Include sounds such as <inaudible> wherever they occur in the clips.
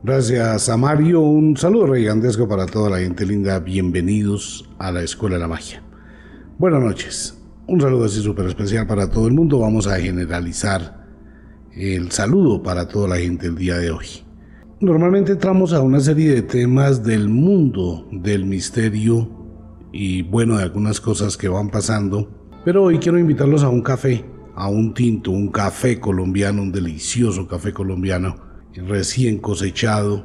Gracias a Mario, un saludo gigantesco para toda la gente linda, bienvenidos a la Escuela de la Magia. Buenas noches, un saludo así súper especial para todo el mundo, vamos a generalizar el saludo para toda la gente el día de hoy. Normalmente entramos a una serie de temas del mundo, del misterio y bueno, de algunas cosas que van pasando, pero hoy quiero invitarlos a un café, a un tinto, un café colombiano, un delicioso café colombiano recién cosechado,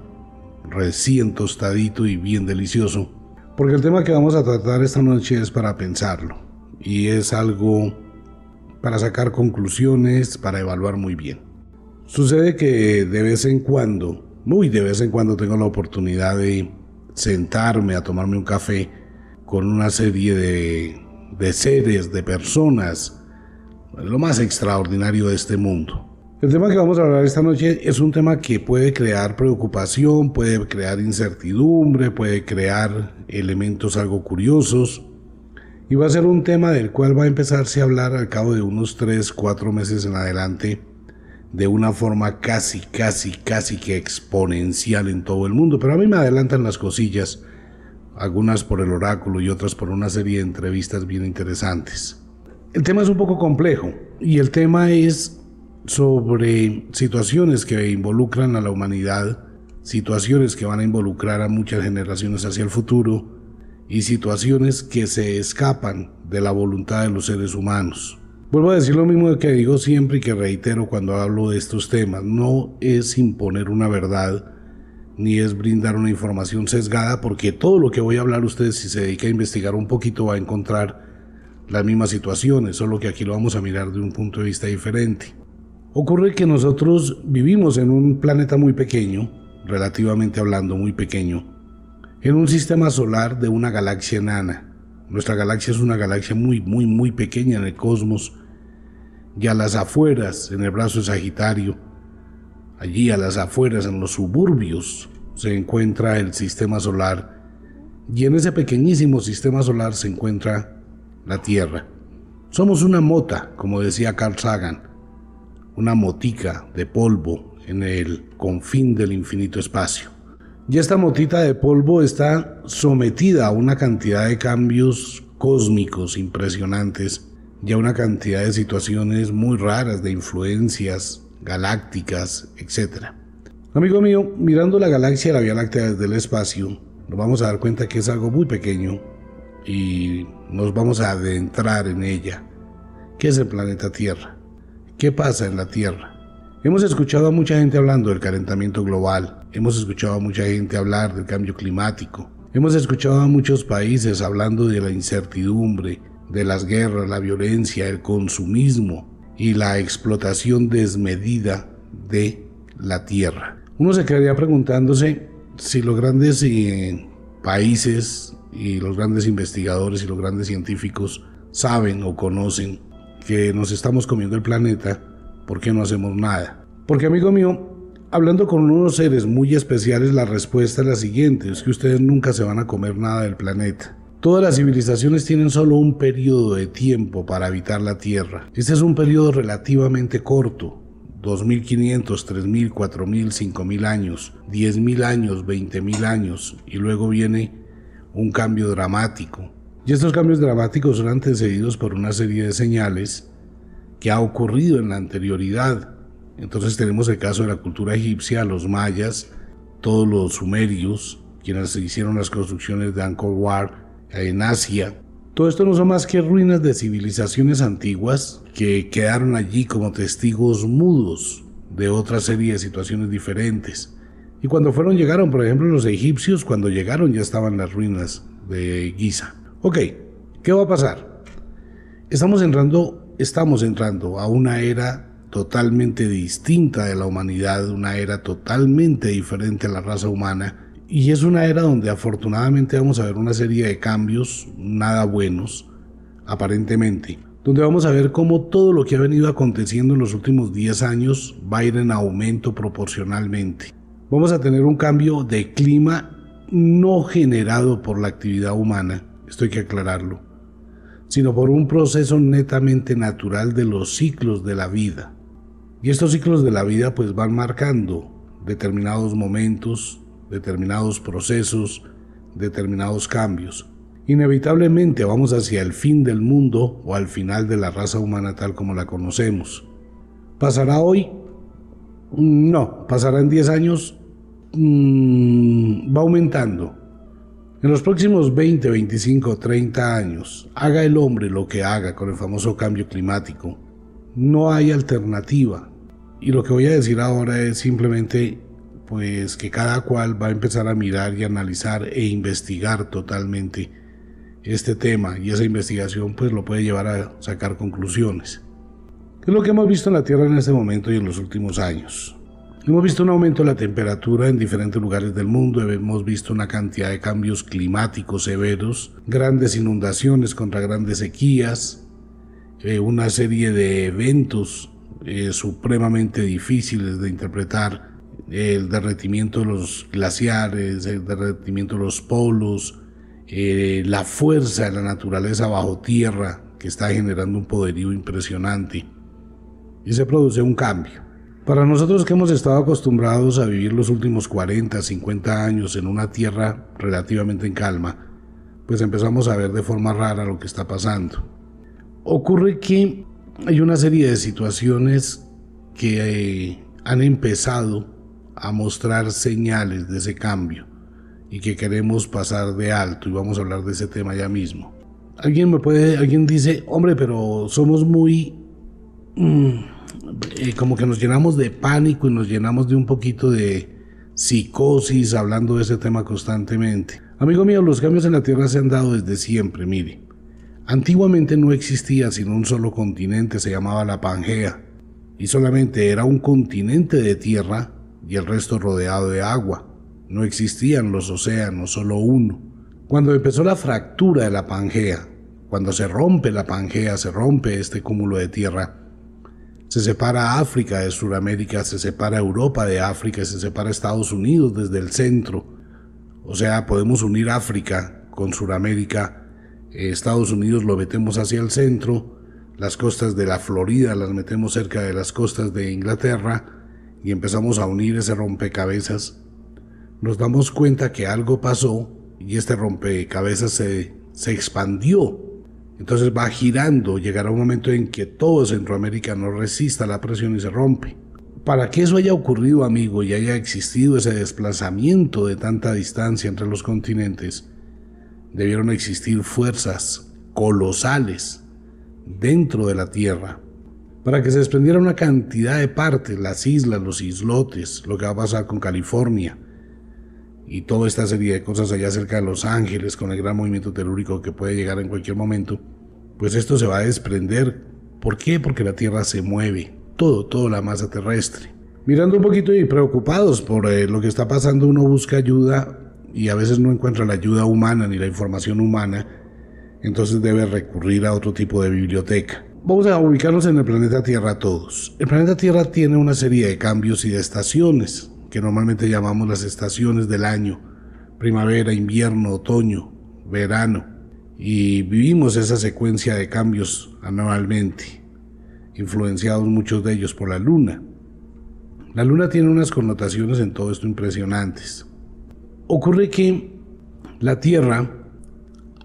recién tostadito y bien delicioso. Porque el tema que vamos a tratar esta noche es para pensarlo y es algo para sacar conclusiones, para evaluar muy bien. Sucede que de vez en cuando, muy de vez en cuando tengo la oportunidad de sentarme a tomarme un café con una serie de, de seres, de personas, lo más extraordinario de este mundo. El tema que vamos a hablar esta noche es un tema que puede crear preocupación, puede crear incertidumbre, puede crear elementos algo curiosos. Y va a ser un tema del cual va a empezarse a hablar al cabo de unos 3, 4 meses en adelante de una forma casi, casi, casi que exponencial en todo el mundo. Pero a mí me adelantan las cosillas, algunas por el oráculo y otras por una serie de entrevistas bien interesantes. El tema es un poco complejo y el tema es sobre situaciones que involucran a la humanidad, situaciones que van a involucrar a muchas generaciones hacia el futuro y situaciones que se escapan de la voluntad de los seres humanos. Vuelvo a decir lo mismo que digo siempre y que reitero cuando hablo de estos temas, no es imponer una verdad ni es brindar una información sesgada porque todo lo que voy a hablar ustedes si se dedica a investigar un poquito va a encontrar las mismas situaciones, solo que aquí lo vamos a mirar de un punto de vista diferente. Ocurre que nosotros vivimos en un planeta muy pequeño, relativamente hablando muy pequeño, en un sistema solar de una galaxia enana. Nuestra galaxia es una galaxia muy, muy, muy pequeña en el cosmos y a las afueras, en el brazo de Sagitario, allí a las afueras, en los suburbios, se encuentra el sistema solar y en ese pequeñísimo sistema solar se encuentra la Tierra. Somos una mota, como decía Carl Sagan, una motica de polvo en el confín del infinito espacio. Y esta motita de polvo está sometida a una cantidad de cambios cósmicos impresionantes y a una cantidad de situaciones muy raras de influencias galácticas, etc. Amigo mío, mirando la galaxia de la Vía Láctea desde el espacio, nos vamos a dar cuenta que es algo muy pequeño y nos vamos a adentrar en ella, que es el planeta Tierra. ¿Qué pasa en la Tierra? Hemos escuchado a mucha gente hablando del calentamiento global, hemos escuchado a mucha gente hablar del cambio climático, hemos escuchado a muchos países hablando de la incertidumbre, de las guerras, la violencia, el consumismo y la explotación desmedida de la tierra. Uno se quedaría preguntándose si los grandes eh, países y los grandes investigadores y los grandes científicos saben o conocen que nos estamos comiendo el planeta, porque no hacemos nada? Porque amigo mío, hablando con unos seres muy especiales, la respuesta es la siguiente, es que ustedes nunca se van a comer nada del planeta. Todas las civilizaciones tienen solo un periodo de tiempo para habitar la Tierra. Este es un periodo relativamente corto. 2.500, 3.000, 4.000, 5.000 años, 10.000 años, 20.000 años, y luego viene un cambio dramático, y estos cambios dramáticos son antecedidos por una serie de señales que ha ocurrido en la anterioridad. Entonces tenemos el caso de la cultura egipcia, los mayas, todos los sumerios, quienes hicieron las construcciones de Angkor Wat en Asia. Todo esto no son más que ruinas de civilizaciones antiguas que quedaron allí como testigos mudos de otra serie de situaciones diferentes. Y cuando fueron, llegaron, por ejemplo, los egipcios, cuando llegaron ya estaban las ruinas de Giza. Ok, ¿qué va a pasar? Estamos entrando, estamos entrando a una era totalmente distinta de la humanidad, una era totalmente diferente a la raza humana. Y es una era donde afortunadamente vamos a ver una serie de cambios, nada buenos, aparentemente, donde vamos a ver cómo todo lo que ha venido aconteciendo en los últimos 10 años va a ir en aumento proporcionalmente. Vamos a tener un cambio de clima no generado por la actividad humana, esto hay que aclararlo, sino por un proceso netamente natural de los ciclos de la vida. Y estos ciclos de la vida pues van marcando determinados momentos, determinados procesos, determinados cambios. Inevitablemente vamos hacia el fin del mundo o al final de la raza humana tal como la conocemos. ¿Pasará hoy? Mm, no. ¿Pasará en 10 años? Mm, va aumentando. En los próximos 20, 25, 30 años, haga el hombre lo que haga con el famoso cambio climático, no hay alternativa. Y lo que voy a decir ahora es simplemente pues que cada cual va a empezar a mirar y analizar e investigar totalmente este tema y esa investigación pues lo puede llevar a sacar conclusiones. Es lo que hemos visto en la Tierra en este momento y en los últimos años. Hemos visto un aumento de la temperatura en diferentes lugares del mundo, hemos visto una cantidad de cambios climáticos severos, grandes inundaciones contra grandes sequías, eh, una serie de eventos eh, supremamente difíciles de interpretar, el derretimiento de los glaciares, el derretimiento de los polos, eh, la fuerza de la naturaleza bajo tierra que está generando un poderío impresionante. Y se produce un cambio. Para nosotros que hemos estado acostumbrados a vivir los últimos 40, 50 años en una tierra relativamente en calma, pues empezamos a ver de forma rara lo que está pasando. Ocurre que hay una serie de situaciones que eh, han empezado a mostrar señales de ese cambio y que queremos pasar de alto y vamos a hablar de ese tema ya mismo. Alguien me puede, alguien dice, hombre, pero somos muy... Mm, eh, como que nos llenamos de pánico y nos llenamos de un poquito de psicosis hablando de ese tema constantemente. Amigo mío, los cambios en la Tierra se han dado desde siempre, mire. Antiguamente no existía sino un solo continente, se llamaba la Pangea, y solamente era un continente de tierra y el resto rodeado de agua. No existían los océanos, solo uno. Cuando empezó la fractura de la Pangea, cuando se rompe la Pangea, se rompe este cúmulo de tierra, se separa África de Sudamérica, se separa Europa de África, se separa Estados Unidos desde el centro. O sea, podemos unir África con Sudamérica. Eh, Estados Unidos lo metemos hacia el centro, las costas de la Florida las metemos cerca de las costas de Inglaterra y empezamos a unir ese rompecabezas. Nos damos cuenta que algo pasó y este rompecabezas se, se expandió entonces va girando, llegará un momento en que todo Centroamérica no resista la presión y se rompe. Para que eso haya ocurrido, amigo, y haya existido ese desplazamiento de tanta distancia entre los continentes, debieron existir fuerzas colosales dentro de la Tierra para que se desprendiera una cantidad de partes, las islas, los islotes, lo que va a pasar con California, y toda esta serie de cosas allá cerca de Los Ángeles con el gran movimiento telúrico que puede llegar en cualquier momento, pues esto se va a desprender. ¿Por qué? Porque la Tierra se mueve, todo, toda la masa terrestre. Mirando un poquito y preocupados por eh, lo que está pasando, uno busca ayuda y a veces no encuentra la ayuda humana ni la información humana, entonces debe recurrir a otro tipo de biblioteca. Vamos a ubicarnos en el planeta Tierra todos. El planeta Tierra tiene una serie de cambios y de estaciones que normalmente llamamos las estaciones del año, primavera, invierno, otoño, verano, y vivimos esa secuencia de cambios anualmente, influenciados muchos de ellos por la luna. La luna tiene unas connotaciones en todo esto impresionantes. Ocurre que la Tierra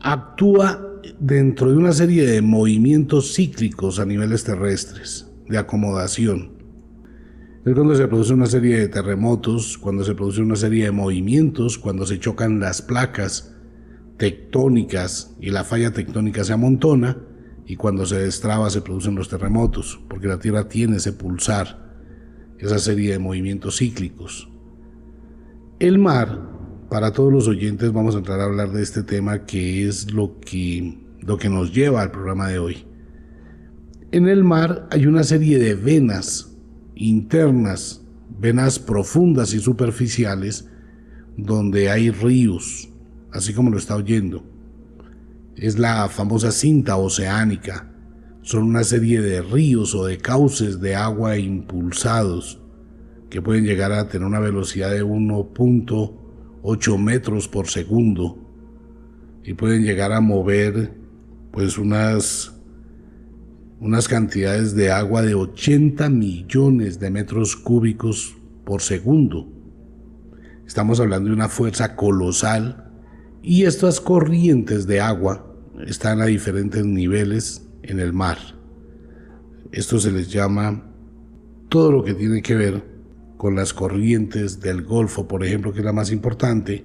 actúa dentro de una serie de movimientos cíclicos a niveles terrestres, de acomodación. Es cuando se produce una serie de terremotos, cuando se produce una serie de movimientos, cuando se chocan las placas tectónicas y la falla tectónica se amontona y cuando se destraba se producen los terremotos, porque la Tierra tiene ese pulsar, esa serie de movimientos cíclicos. El mar, para todos los oyentes vamos a entrar a hablar de este tema que es lo que, lo que nos lleva al programa de hoy. En el mar hay una serie de venas internas, venas profundas y superficiales, donde hay ríos, así como lo está oyendo. Es la famosa cinta oceánica. Son una serie de ríos o de cauces de agua impulsados que pueden llegar a tener una velocidad de 1.8 metros por segundo y pueden llegar a mover pues unas unas cantidades de agua de 80 millones de metros cúbicos por segundo. Estamos hablando de una fuerza colosal y estas corrientes de agua están a diferentes niveles en el mar. Esto se les llama todo lo que tiene que ver con las corrientes del Golfo, por ejemplo, que es la más importante,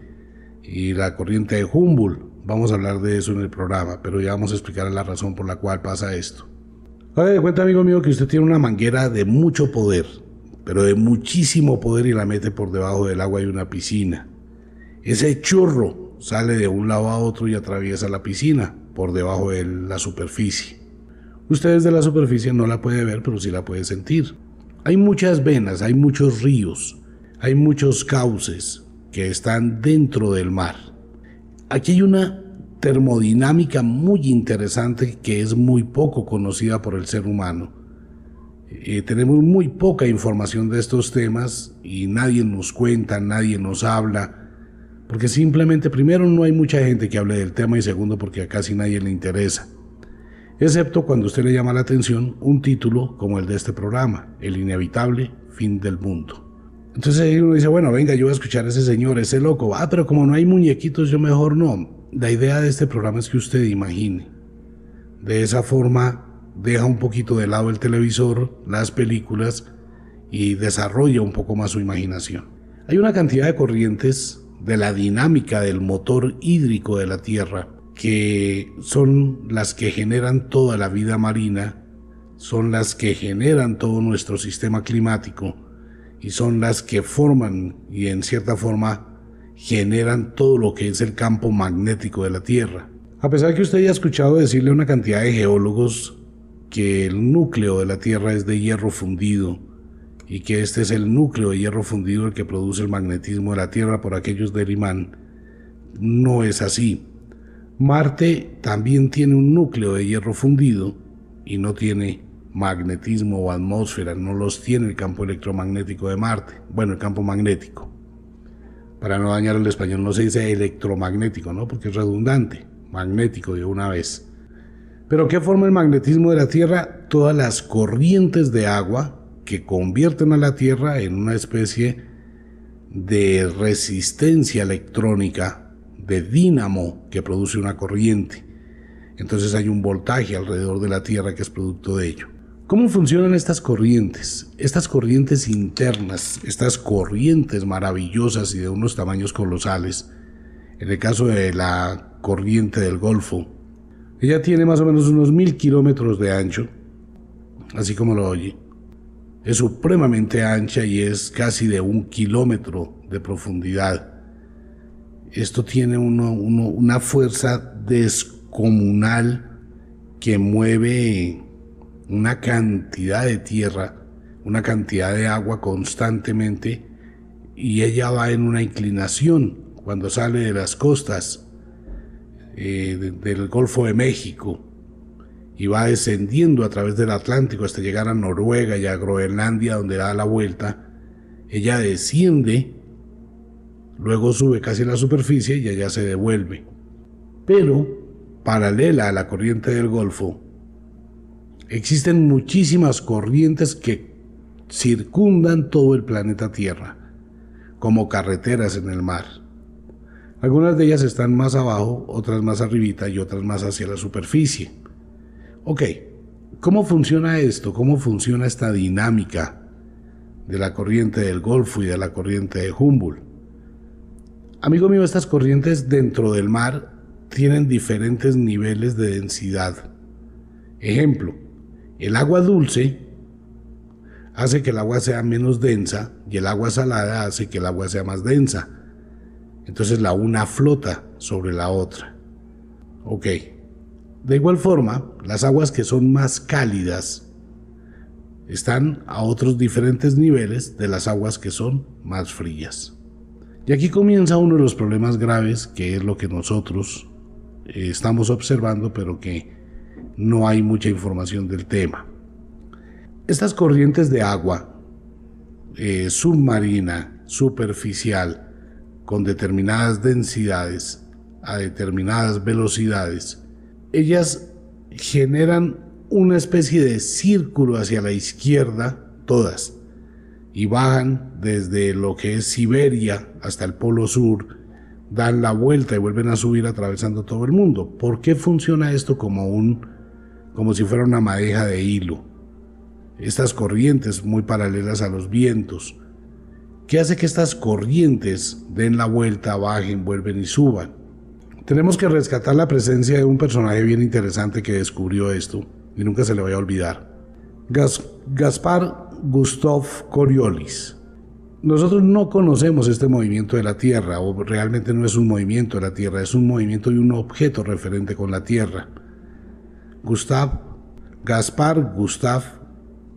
y la corriente de Humboldt. Vamos a hablar de eso en el programa, pero ya vamos a explicar la razón por la cual pasa esto cuenta, amigo mío, que usted tiene una manguera de mucho poder, pero de muchísimo poder y la mete por debajo del agua y una piscina. Ese chorro sale de un lado a otro y atraviesa la piscina por debajo de la superficie. Usted desde la superficie no la puede ver, pero sí la puede sentir. Hay muchas venas, hay muchos ríos, hay muchos cauces que están dentro del mar. Aquí hay una termodinámica muy interesante que es muy poco conocida por el ser humano. Eh, tenemos muy poca información de estos temas y nadie nos cuenta, nadie nos habla, porque simplemente primero no hay mucha gente que hable del tema y segundo porque a casi nadie le interesa, excepto cuando usted le llama la atención un título como el de este programa, El inevitable fin del mundo. Entonces uno dice, bueno, venga, yo voy a escuchar a ese señor, ese loco, ah, pero como no hay muñequitos, yo mejor no. La idea de este programa es que usted imagine. De esa forma deja un poquito de lado el televisor, las películas y desarrolla un poco más su imaginación. Hay una cantidad de corrientes de la dinámica del motor hídrico de la Tierra que son las que generan toda la vida marina, son las que generan todo nuestro sistema climático y son las que forman y en cierta forma generan todo lo que es el campo magnético de la Tierra. A pesar que usted haya escuchado decirle a una cantidad de geólogos que el núcleo de la Tierra es de hierro fundido y que este es el núcleo de hierro fundido el que produce el magnetismo de la Tierra por aquellos del imán, no es así. Marte también tiene un núcleo de hierro fundido y no tiene magnetismo o atmósfera, no los tiene el campo electromagnético de Marte, bueno, el campo magnético para no dañar el español, no se dice electromagnético, ¿no? Porque es redundante, magnético de una vez. Pero ¿qué forma el magnetismo de la Tierra? Todas las corrientes de agua que convierten a la Tierra en una especie de resistencia electrónica, de dínamo que produce una corriente. Entonces hay un voltaje alrededor de la Tierra que es producto de ello. ¿Cómo funcionan estas corrientes? Estas corrientes internas, estas corrientes maravillosas y de unos tamaños colosales. En el caso de la corriente del Golfo, ella tiene más o menos unos mil kilómetros de ancho, así como lo oye. Es supremamente ancha y es casi de un kilómetro de profundidad. Esto tiene una fuerza descomunal que mueve una cantidad de tierra, una cantidad de agua constantemente y ella va en una inclinación cuando sale de las costas eh, del Golfo de México y va descendiendo a través del Atlántico hasta llegar a Noruega y a Groenlandia donde da la vuelta. Ella desciende, luego sube casi a la superficie y allá se devuelve. Pero, paralela a la corriente del Golfo, Existen muchísimas corrientes que circundan todo el planeta Tierra, como carreteras en el mar. Algunas de ellas están más abajo, otras más arribita y otras más hacia la superficie. Ok, ¿cómo funciona esto? ¿Cómo funciona esta dinámica de la corriente del Golfo y de la corriente de Humboldt? Amigo mío, estas corrientes dentro del mar tienen diferentes niveles de densidad. Ejemplo, el agua dulce hace que el agua sea menos densa y el agua salada hace que el agua sea más densa. Entonces la una flota sobre la otra. Ok. De igual forma, las aguas que son más cálidas están a otros diferentes niveles de las aguas que son más frías. Y aquí comienza uno de los problemas graves que es lo que nosotros eh, estamos observando, pero que no hay mucha información del tema. Estas corrientes de agua eh, submarina, superficial, con determinadas densidades, a determinadas velocidades, ellas generan una especie de círculo hacia la izquierda, todas, y bajan desde lo que es Siberia hasta el Polo Sur, dan la vuelta y vuelven a subir atravesando todo el mundo. ¿Por qué funciona esto como un como si fuera una madeja de hilo. Estas corrientes muy paralelas a los vientos, ¿qué hace que estas corrientes den la vuelta, bajen, vuelven y suban. Tenemos que rescatar la presencia de un personaje bien interesante que descubrió esto y nunca se le vaya a olvidar. Gaspar Gustav Coriolis. Nosotros no conocemos este movimiento de la Tierra, o realmente no es un movimiento de la Tierra, es un movimiento de un objeto referente con la Tierra. Gustav, Gaspar Gustav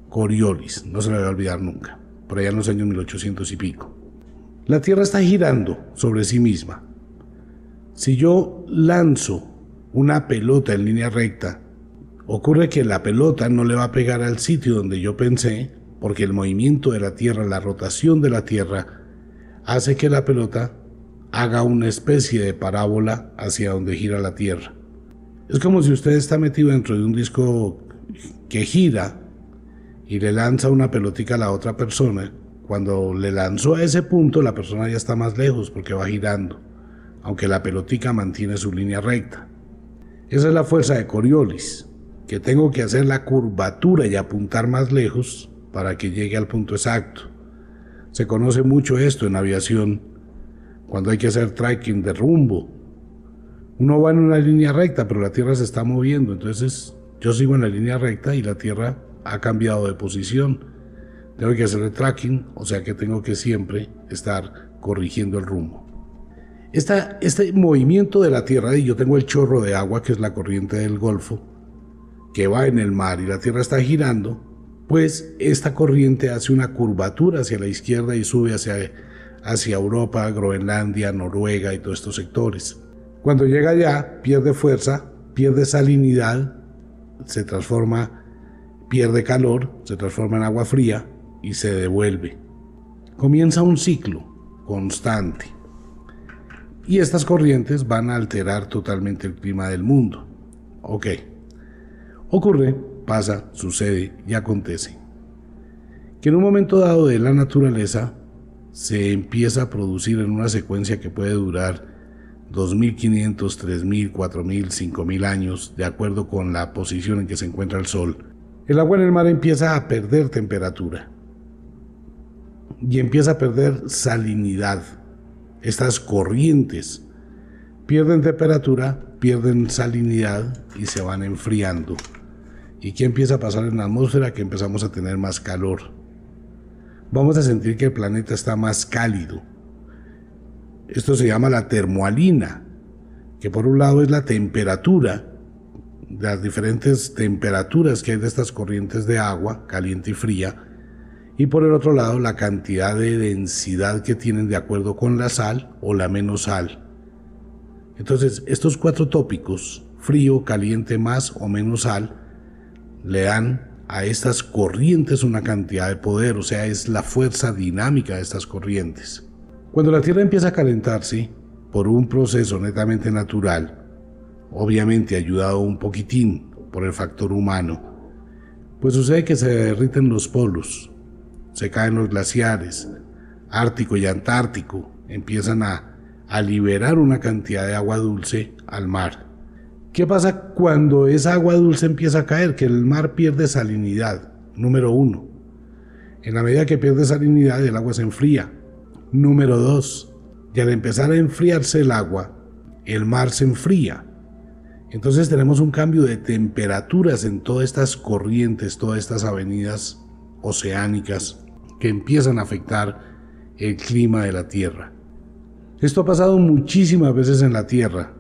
Coriolis, no se lo voy a olvidar nunca, por allá en los años 1800 y pico. La Tierra está girando sobre sí misma. Si yo lanzo una pelota en línea recta, ocurre que la pelota no le va a pegar al sitio donde yo pensé, porque el movimiento de la Tierra, la rotación de la Tierra, hace que la pelota haga una especie de parábola hacia donde gira la Tierra. Es como si usted está metido dentro de un disco que gira y le lanza una pelotica a la otra persona. Cuando le lanzó a ese punto, la persona ya está más lejos porque va girando, aunque la pelotica mantiene su línea recta. Esa es la fuerza de Coriolis, que tengo que hacer la curvatura y apuntar más lejos para que llegue al punto exacto. Se conoce mucho esto en aviación, cuando hay que hacer tracking de rumbo uno va en una línea recta, pero la Tierra se está moviendo. Entonces yo sigo en la línea recta y la Tierra ha cambiado de posición. Tengo que hacer el tracking, o sea que tengo que siempre estar corrigiendo el rumbo. este movimiento de la Tierra, y yo tengo el chorro de agua, que es la corriente del Golfo, que va en el mar y la Tierra está girando, pues esta corriente hace una curvatura hacia la izquierda y sube hacia, hacia Europa, Groenlandia, Noruega y todos estos sectores. Cuando llega ya pierde fuerza, pierde salinidad, se transforma, pierde calor, se transforma en agua fría y se devuelve. Comienza un ciclo constante. Y estas corrientes van a alterar totalmente el clima del mundo. Ok. Ocurre, pasa, sucede y acontece. Que en un momento dado de la naturaleza se empieza a producir en una secuencia que puede durar 2.500, 3.000, 4.000, 5.000 años, de acuerdo con la posición en que se encuentra el Sol, el agua en el mar empieza a perder temperatura y empieza a perder salinidad. Estas corrientes pierden temperatura, pierden salinidad y se van enfriando. ¿Y qué empieza a pasar en la atmósfera? Que empezamos a tener más calor. Vamos a sentir que el planeta está más cálido esto se llama la termoalina, que por un lado es la temperatura, las diferentes temperaturas que hay de estas corrientes de agua, caliente y fría, y por el otro lado la cantidad de densidad que tienen de acuerdo con la sal o la menos sal. Entonces, estos cuatro tópicos, frío, caliente, más o menos sal, le dan a estas corrientes una cantidad de poder, o sea, es la fuerza dinámica de estas corrientes. Cuando la Tierra empieza a calentarse, por un proceso netamente natural, obviamente ayudado un poquitín por el factor humano, pues sucede que se derriten los polos, se caen los glaciares, Ártico y Antártico, empiezan a, a liberar una cantidad de agua dulce al mar. ¿Qué pasa cuando esa agua dulce empieza a caer? Que el mar pierde salinidad, número uno. En la medida que pierde salinidad, el agua se enfría, Número 2. Y al empezar a enfriarse el agua, el mar se enfría. Entonces tenemos un cambio de temperaturas en todas estas corrientes, todas estas avenidas oceánicas que empiezan a afectar el clima de la Tierra. Esto ha pasado muchísimas veces en la Tierra.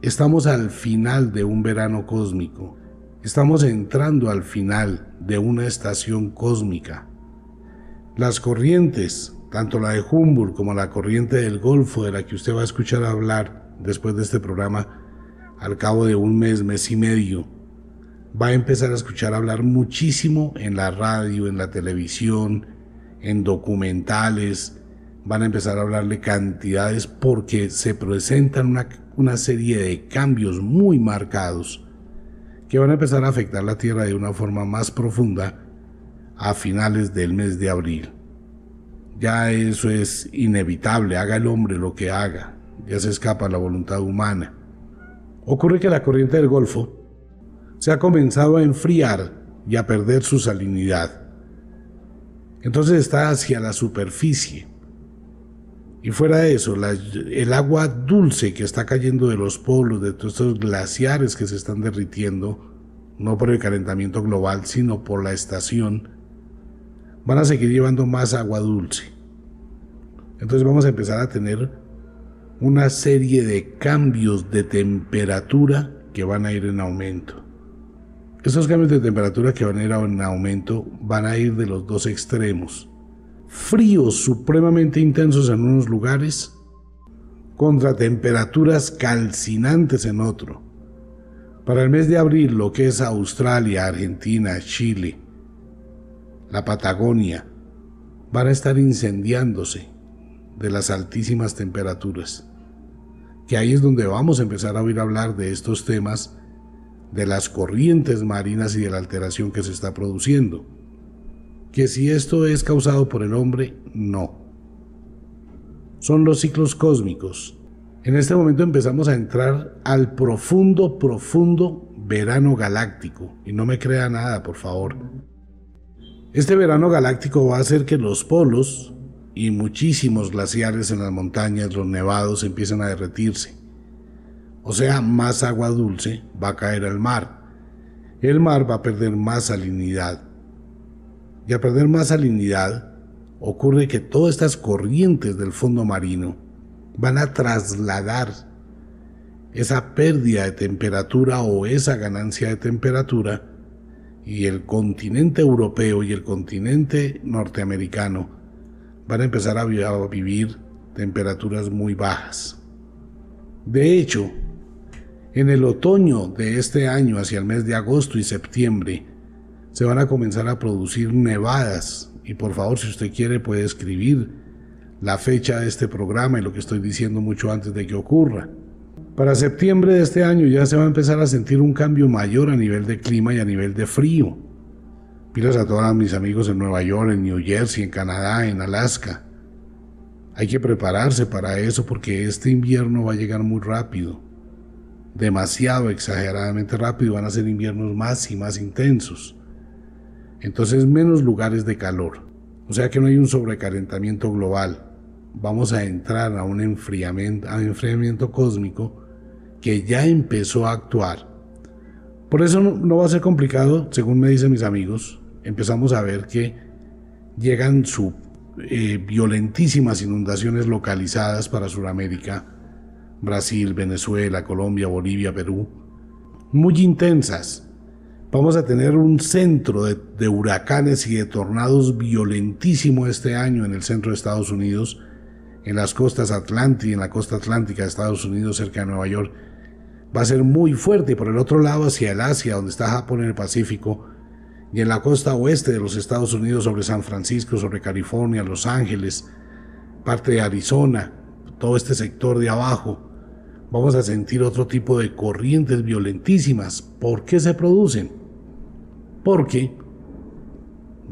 Estamos al final de un verano cósmico. Estamos entrando al final de una estación cósmica. Las corrientes tanto la de Humboldt como la corriente del Golfo de la que usted va a escuchar hablar después de este programa, al cabo de un mes, mes y medio, va a empezar a escuchar hablar muchísimo en la radio, en la televisión, en documentales, van a empezar a hablarle cantidades porque se presentan una, una serie de cambios muy marcados que van a empezar a afectar la Tierra de una forma más profunda a finales del mes de abril. Ya eso es inevitable, haga el hombre lo que haga, ya se escapa la voluntad humana. Ocurre que la corriente del Golfo se ha comenzado a enfriar y a perder su salinidad. Entonces está hacia la superficie. Y fuera de eso, el agua dulce que está cayendo de los polos, de todos estos glaciares que se están derritiendo, no por el calentamiento global, sino por la estación, van a seguir llevando más agua dulce. Entonces vamos a empezar a tener una serie de cambios de temperatura que van a ir en aumento. Esos cambios de temperatura que van a ir en aumento van a ir de los dos extremos. Fríos supremamente intensos en unos lugares contra temperaturas calcinantes en otro. Para el mes de abril, lo que es Australia, Argentina, Chile, la Patagonia, van a estar incendiándose de las altísimas temperaturas. Que ahí es donde vamos a empezar a oír hablar de estos temas, de las corrientes marinas y de la alteración que se está produciendo. Que si esto es causado por el hombre, no. Son los ciclos cósmicos. En este momento empezamos a entrar al profundo, profundo verano galáctico. Y no me crea nada, por favor. Este verano galáctico va a hacer que los polos y muchísimos glaciares en las montañas, los nevados empiecen a derretirse. O sea, más agua dulce va a caer al mar. El mar va a perder más salinidad. Y al perder más salinidad, ocurre que todas estas corrientes del fondo marino van a trasladar esa pérdida de temperatura o esa ganancia de temperatura y el continente europeo y el continente norteamericano van a empezar a vivir temperaturas muy bajas. De hecho, en el otoño de este año, hacia el mes de agosto y septiembre, se van a comenzar a producir nevadas. Y por favor, si usted quiere, puede escribir la fecha de este programa y lo que estoy diciendo mucho antes de que ocurra. Para septiembre de este año ya se va a empezar a sentir un cambio mayor a nivel de clima y a nivel de frío. miras a todos mis amigos en Nueva York, en New Jersey, en Canadá, en Alaska. Hay que prepararse para eso porque este invierno va a llegar muy rápido. Demasiado exageradamente rápido van a ser inviernos más y más intensos. Entonces menos lugares de calor. O sea que no hay un sobrecalentamiento global. Vamos a entrar a un enfriamiento, a un enfriamiento cósmico que ya empezó a actuar. Por eso no va a ser complicado, según me dicen mis amigos. Empezamos a ver que llegan su, eh, violentísimas inundaciones localizadas para Sudamérica, Brasil, Venezuela, Colombia, Bolivia, Perú, muy intensas. Vamos a tener un centro de huracanes y de tornados violentísimo este año en el centro de Estados Unidos en las costas atlánticas, en la costa atlántica de Estados Unidos, cerca de Nueva York, va a ser muy fuerte. Por el otro lado, hacia el Asia, donde está Japón en el Pacífico, y en la costa oeste de los Estados Unidos, sobre San Francisco, sobre California, Los Ángeles, parte de Arizona, todo este sector de abajo, vamos a sentir otro tipo de corrientes violentísimas. ¿Por qué se producen? Porque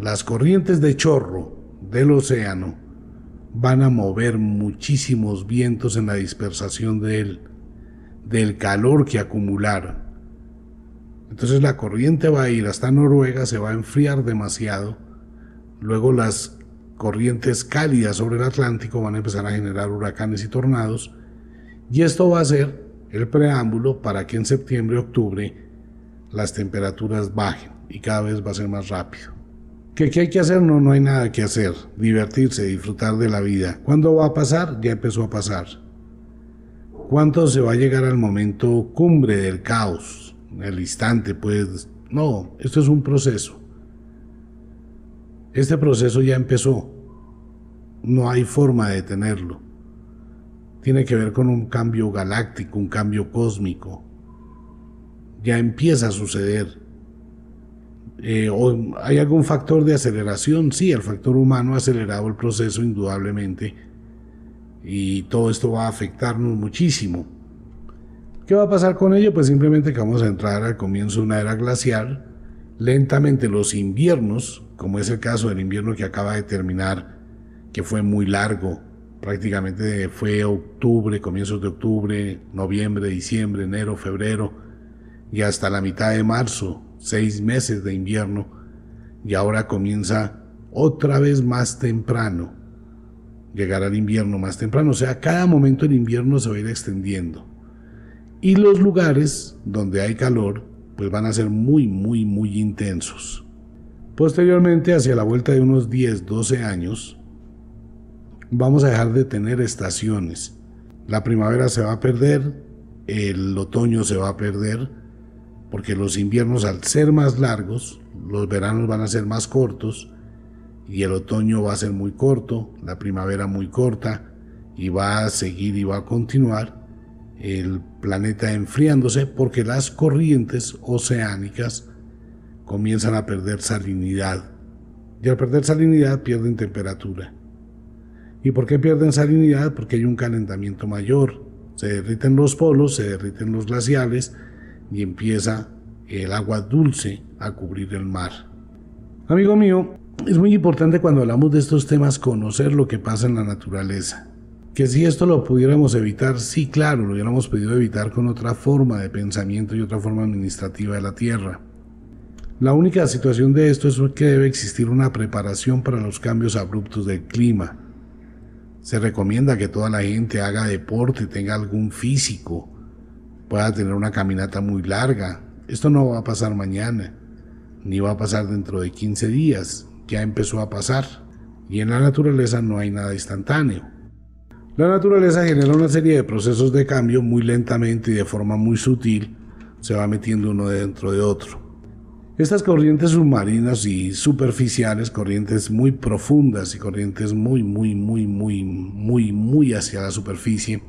las corrientes de chorro del océano van a mover muchísimos vientos en la dispersación del, del calor que acumularon. Entonces la corriente va a ir hasta Noruega, se va a enfriar demasiado. Luego las corrientes cálidas sobre el Atlántico van a empezar a generar huracanes y tornados. Y esto va a ser el preámbulo para que en septiembre, octubre las temperaturas bajen y cada vez va a ser más rápido. ¿Qué, hay que hacer? No, no hay nada que hacer. Divertirse, disfrutar de la vida. ¿Cuándo va a pasar? Ya empezó a pasar. ¿Cuándo se va a llegar al momento cumbre del caos? El instante, pues. No, esto es un proceso. Este proceso ya empezó. No hay forma de detenerlo. Tiene que ver con un cambio galáctico, un cambio cósmico. Ya empieza a suceder eh, ¿Hay algún factor de aceleración? Sí, el factor humano ha acelerado el proceso indudablemente y todo esto va a afectarnos muchísimo. ¿Qué va a pasar con ello? Pues simplemente que vamos a entrar al comienzo de una era glacial. Lentamente los inviernos, como es el caso del invierno que acaba de terminar, que fue muy largo, prácticamente fue octubre, comienzos de octubre, noviembre, diciembre, enero, febrero y hasta la mitad de marzo seis meses de invierno y ahora comienza otra vez más temprano. Llegará el invierno más temprano, o sea, cada momento el invierno se va a ir extendiendo. Y los lugares donde hay calor, pues van a ser muy, muy, muy intensos. Posteriormente, hacia la vuelta de unos 10, 12 años, vamos a dejar de tener estaciones. La primavera se va a perder, el otoño se va a perder, porque los inviernos al ser más largos, los veranos van a ser más cortos y el otoño va a ser muy corto, la primavera muy corta y va a seguir y va a continuar el planeta enfriándose porque las corrientes oceánicas comienzan a perder salinidad y al perder salinidad pierden temperatura. ¿Y por qué pierden salinidad? Porque hay un calentamiento mayor. Se derriten los polos, se derriten los glaciales, y empieza el agua dulce a cubrir el mar. Amigo mío, es muy importante cuando hablamos de estos temas conocer lo que pasa en la naturaleza. Que si esto lo pudiéramos evitar, sí, claro, lo hubiéramos podido evitar con otra forma de pensamiento y otra forma administrativa de la Tierra. La única situación de esto es que debe existir una preparación para los cambios abruptos del clima. Se recomienda que toda la gente haga deporte, tenga algún físico, pueda tener una caminata muy larga. Esto no va a pasar mañana, ni va a pasar dentro de 15 días, ya empezó a pasar. Y en la naturaleza no hay nada instantáneo. La naturaleza genera una serie de procesos de cambio muy lentamente y de forma muy sutil, se va metiendo uno dentro de otro. Estas corrientes submarinas y superficiales, corrientes muy profundas y corrientes muy, muy, muy, muy, muy, muy hacia la superficie,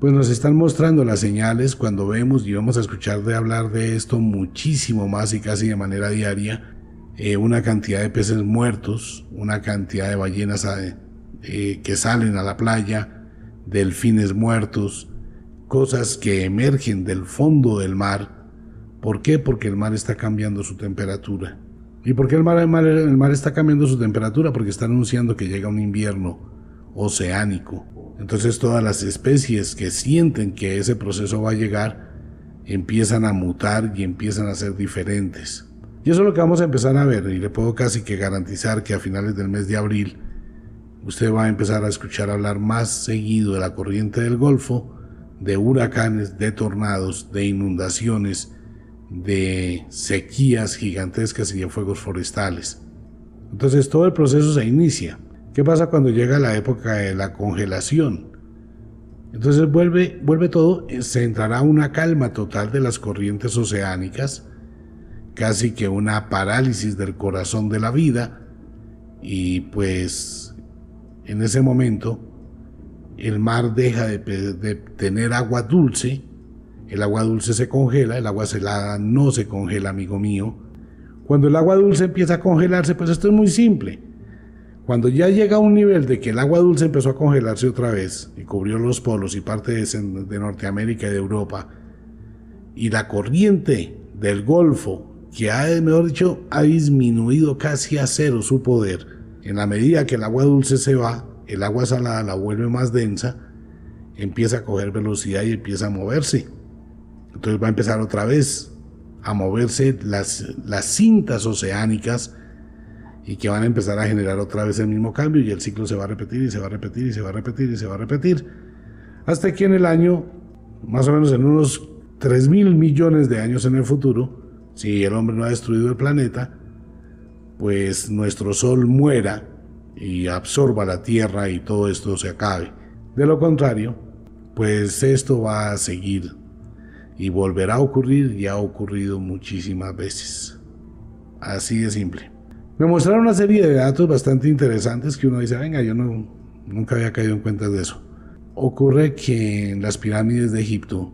pues nos están mostrando las señales cuando vemos y vamos a escuchar de hablar de esto muchísimo más y casi de manera diaria, eh, una cantidad de peces muertos, una cantidad de ballenas eh, eh, que salen a la playa, delfines muertos, cosas que emergen del fondo del mar. ¿Por qué? Porque el mar está cambiando su temperatura. ¿Y por qué el mar, el mar, el mar está cambiando su temperatura? Porque está anunciando que llega un invierno oceánico entonces todas las especies que sienten que ese proceso va a llegar empiezan a mutar y empiezan a ser diferentes. Y eso es lo que vamos a empezar a ver y le puedo casi que garantizar que a finales del mes de abril usted va a empezar a escuchar hablar más seguido de la corriente del Golfo, de huracanes, de tornados, de inundaciones, de sequías gigantescas y de fuegos forestales. Entonces todo el proceso se inicia. ¿Qué pasa cuando llega la época de la congelación? Entonces vuelve, vuelve todo, eh, se entrará una calma total de las corrientes oceánicas, casi que una parálisis del corazón de la vida, y pues en ese momento el mar deja de, tener agua dulce, el agua dulce se congela, el agua helada no se congela, amigo mío. Cuando el agua dulce empieza a congelarse, pues esto es muy simple. Cuando ya llega a un nivel de que el agua dulce empezó a congelarse otra vez y cubrió los polos y partes de, Norteamérica y de Europa, y la corriente del Golfo, que ha, mejor dicho, ha disminuido casi a cero su poder, en la medida que el agua dulce se va, el agua salada la vuelve más densa, empieza a coger velocidad y empieza a moverse. Entonces va a empezar otra vez a moverse las, las cintas oceánicas y que van a empezar a generar otra vez el mismo cambio y el ciclo se va a repetir y se va a repetir y se va a repetir y se va a repetir. Hasta que en el año, más o menos en unos 3 mil millones de años en el futuro, si el hombre no ha destruido el planeta, pues nuestro Sol muera y absorba la Tierra y todo esto se acabe. De lo contrario, pues esto va a seguir y volverá a ocurrir y ha ocurrido muchísimas veces. Así de simple me mostraron una serie de datos bastante interesantes que uno dice, venga, yo no, nunca había caído en cuenta de eso. Ocurre que en las pirámides de Egipto,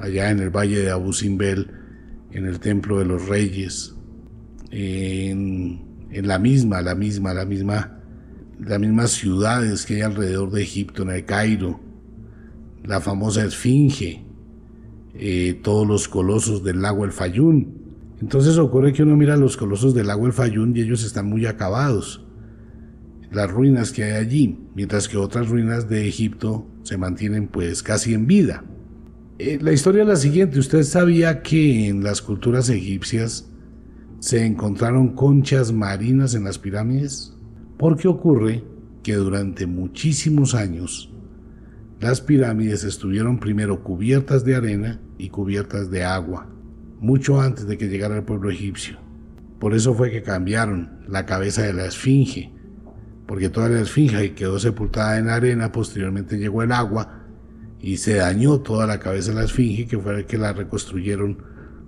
allá en el valle de Abu Simbel, en el templo de los reyes, en, la misma, la misma, la misma, las mismas ciudades que hay alrededor de Egipto, en el Cairo, la famosa Esfinge, eh, todos los colosos del lago El Fayún, entonces ocurre que uno mira los colosos del agua el Fayún y ellos están muy acabados. Las ruinas que hay allí, mientras que otras ruinas de Egipto se mantienen pues casi en vida. Eh, la historia es la siguiente, usted sabía que en las culturas egipcias se encontraron conchas marinas en las pirámides? Porque ocurre que durante muchísimos años las pirámides estuvieron primero cubiertas de arena y cubiertas de agua mucho antes de que llegara el pueblo egipcio. Por eso fue que cambiaron la cabeza de la esfinge, porque toda la esfinge quedó sepultada en arena, posteriormente llegó el agua y se dañó toda la cabeza de la esfinge, que fue la que la reconstruyeron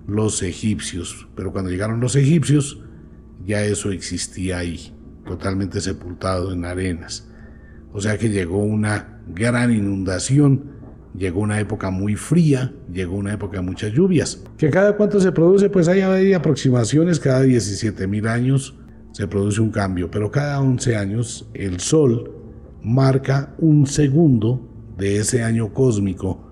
los egipcios. Pero cuando llegaron los egipcios, ya eso existía ahí, totalmente sepultado en arenas. O sea que llegó una gran inundación Llegó una época muy fría, llegó una época de muchas lluvias. ¿Que cada cuánto se produce? Pues hay, aproximaciones, cada 17 mil años se produce un cambio, pero cada 11 años el Sol marca un segundo de ese año cósmico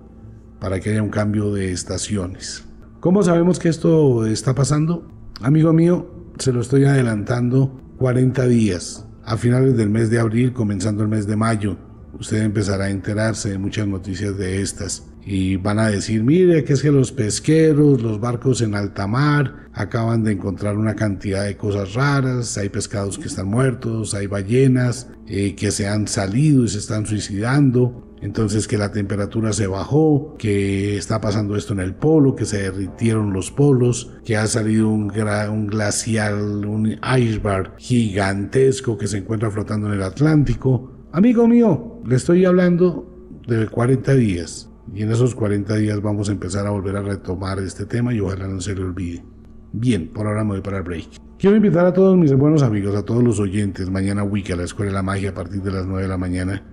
para que haya un cambio de estaciones. ¿Cómo sabemos que esto está pasando? Amigo mío, se lo estoy adelantando 40 días, a finales del mes de abril, comenzando el mes de mayo usted empezará a enterarse de muchas noticias de estas. Y van a decir, mire, que es que los pesqueros, los barcos en alta mar, acaban de encontrar una cantidad de cosas raras, hay pescados que están muertos, hay ballenas eh, que se han salido y se están suicidando, entonces que la temperatura se bajó, que está pasando esto en el polo, que se derritieron los polos, que ha salido un, un glacial, un iceberg gigantesco que se encuentra flotando en el Atlántico, Amigo mío, le estoy hablando de 40 días y en esos 40 días vamos a empezar a volver a retomar este tema y ojalá no se le olvide. Bien, por ahora me voy para el break. Quiero invitar a todos mis buenos amigos, a todos los oyentes, mañana a la Escuela de la Magia, a partir de las 9 de la mañana,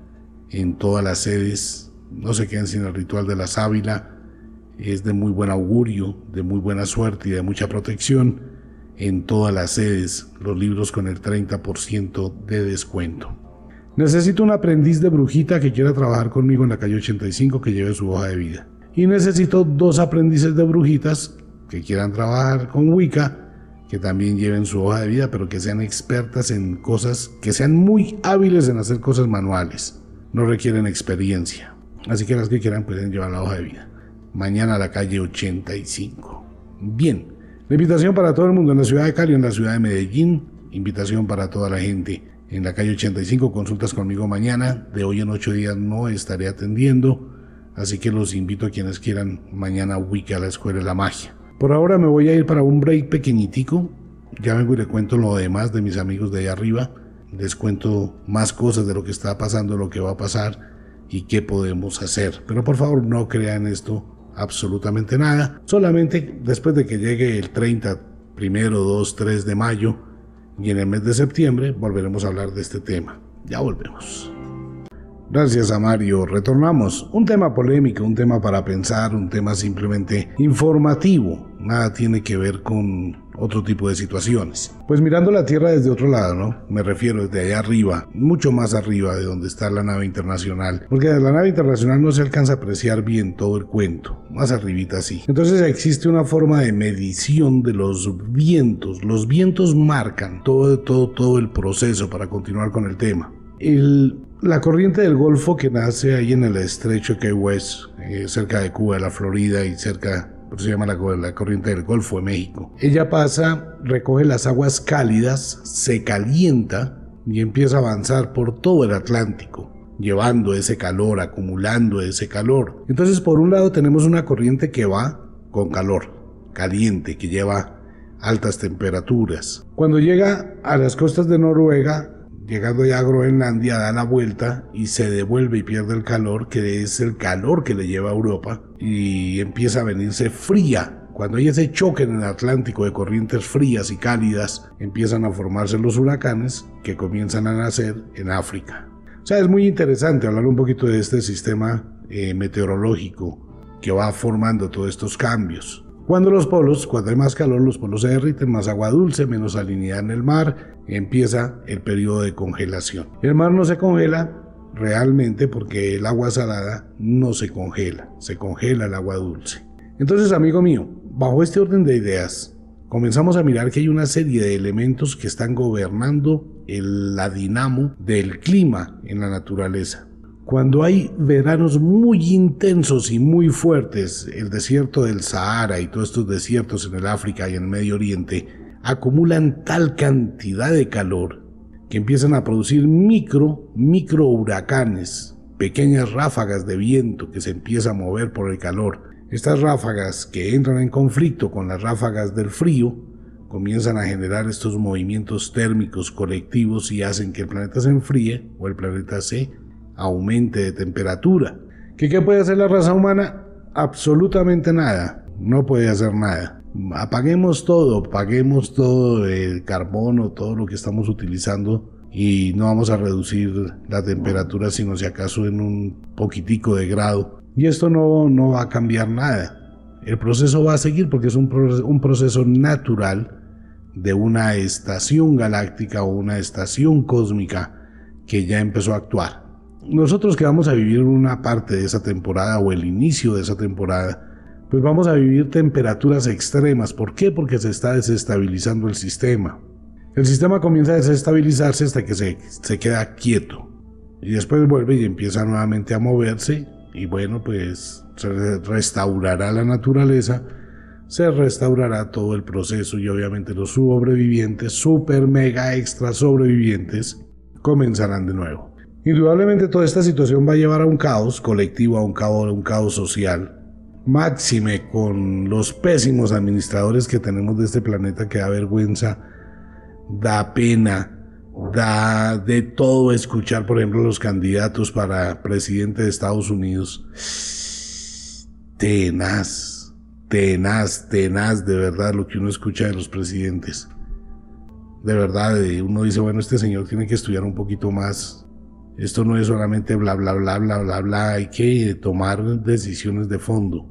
en todas las sedes. No se queden sin el ritual de la sábila. Es de muy buen augurio, de muy buena suerte y de mucha protección. En todas las sedes, los libros con el 30% de descuento. Necesito un aprendiz de brujita que quiera trabajar conmigo en la calle 85 que lleve su hoja de vida. Y necesito dos aprendices de brujitas que quieran trabajar con Wicca que también lleven su hoja de vida, pero que sean expertas en cosas, que sean muy hábiles en hacer cosas manuales. No requieren experiencia. Así que las que quieran pueden llevar la hoja de vida. Mañana a la calle 85. Bien, la invitación para todo el mundo en la ciudad de Cali, en la ciudad de Medellín, invitación para toda la gente en la calle 85. Consultas conmigo mañana. De hoy en ocho días no estaré atendiendo. Así que los invito a quienes quieran mañana a la Escuela de la Magia. Por ahora me voy a ir para un break pequeñitico. Ya vengo y le cuento lo demás de mis amigos de allá arriba. Les cuento más cosas de lo que está pasando, lo que va a pasar y qué podemos hacer. Pero por favor no crean esto absolutamente nada. Solamente después de que llegue el 30, primero, 2, 3 de mayo, y en el mes de septiembre volveremos a hablar de este tema. Ya volvemos. Gracias a Mario. Retornamos. Un tema polémico, un tema para pensar, un tema simplemente informativo. Nada tiene que ver con otro tipo de situaciones. Pues mirando la Tierra desde otro lado, ¿no? Me refiero desde allá arriba, mucho más arriba de donde está la nave internacional. Porque desde la nave internacional no se alcanza a apreciar bien todo el cuento. Más arribita sí. Entonces existe una forma de medición de los vientos. Los vientos marcan todo, todo, todo el proceso para continuar con el tema. El la corriente del Golfo que nace ahí en el estrecho Key West, eh, cerca de Cuba, la Florida y cerca, se llama la, la corriente del Golfo de México. Ella pasa, recoge las aguas cálidas, se calienta y empieza a avanzar por todo el Atlántico llevando ese calor, acumulando ese calor. Entonces, por un lado tenemos una corriente que va con calor, caliente, que lleva altas temperaturas. Cuando llega a las costas de Noruega, llegando ya a Groenlandia da la vuelta y se devuelve y pierde el calor, que es el calor que le lleva a Europa, y empieza a venirse fría. Cuando hay ese choque en el Atlántico de corrientes frías y cálidas, empiezan a formarse los huracanes que comienzan a nacer en África. O sea, es muy interesante hablar un poquito de este sistema eh, meteorológico que va formando todos estos cambios. Cuando los polos, cuando hay más calor, los polos se derriten, más agua dulce, menos salinidad en el mar, empieza el periodo de congelación. El mar no se congela realmente porque el agua salada no se congela, se congela el agua dulce. Entonces, amigo mío, bajo este orden de ideas, comenzamos a mirar que hay una serie de elementos que están gobernando el, la dinamo del clima en la naturaleza. Cuando hay veranos muy intensos y muy fuertes, el desierto del Sahara y todos estos desiertos en el África y en el Medio Oriente acumulan tal cantidad de calor que empiezan a producir micro, micro huracanes, pequeñas ráfagas de viento que se empieza a mover por el calor. Estas ráfagas que entran en conflicto con las ráfagas del frío comienzan a generar estos movimientos térmicos colectivos y hacen que el planeta se enfríe o el planeta se aumente de temperatura. qué puede hacer la raza humana? Absolutamente nada. No puede hacer nada. Apaguemos todo, apaguemos todo el carbono, todo lo que estamos utilizando y no vamos a reducir la temperatura sino si acaso en un poquitico de grado. Y esto no, no va a cambiar nada. El proceso va a seguir porque es un proceso natural de una estación galáctica o una estación cósmica que ya empezó a actuar nosotros que vamos a vivir una parte de esa temporada o el inicio de esa temporada, pues vamos a vivir temperaturas extremas. ¿Por qué? Porque se está desestabilizando el sistema. El sistema comienza a desestabilizarse hasta que se, se queda quieto. Y después vuelve y empieza nuevamente a moverse. Y bueno, pues se restaurará la naturaleza, se restaurará todo el proceso y obviamente los sobrevivientes, super, mega, extra sobrevivientes, comenzarán de nuevo. Indudablemente toda esta situación va a llevar a un caos colectivo, a un caos, a un caos social, máxime con los pésimos administradores que tenemos de este planeta que da vergüenza, da pena, da de todo escuchar, por ejemplo, los candidatos para presidente de Estados Unidos. Tenaz, tenaz, tenaz, de verdad, lo que uno escucha de los presidentes. De verdad, eh, uno dice, bueno, este señor tiene que estudiar un poquito más, esto no es solamente bla, bla, bla, bla, bla, bla. Hay que tomar decisiones de fondo.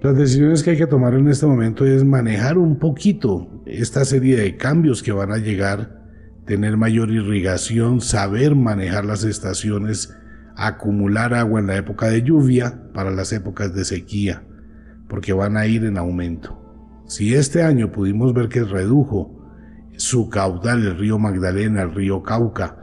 Las decisiones que hay que tomar en este momento es manejar un poquito esta serie de cambios que van a llegar, tener mayor irrigación, saber manejar las estaciones, acumular agua en la época de lluvia para las épocas de sequía, porque van a ir en aumento. Si este año pudimos ver que redujo su caudal el río Magdalena, el río Cauca,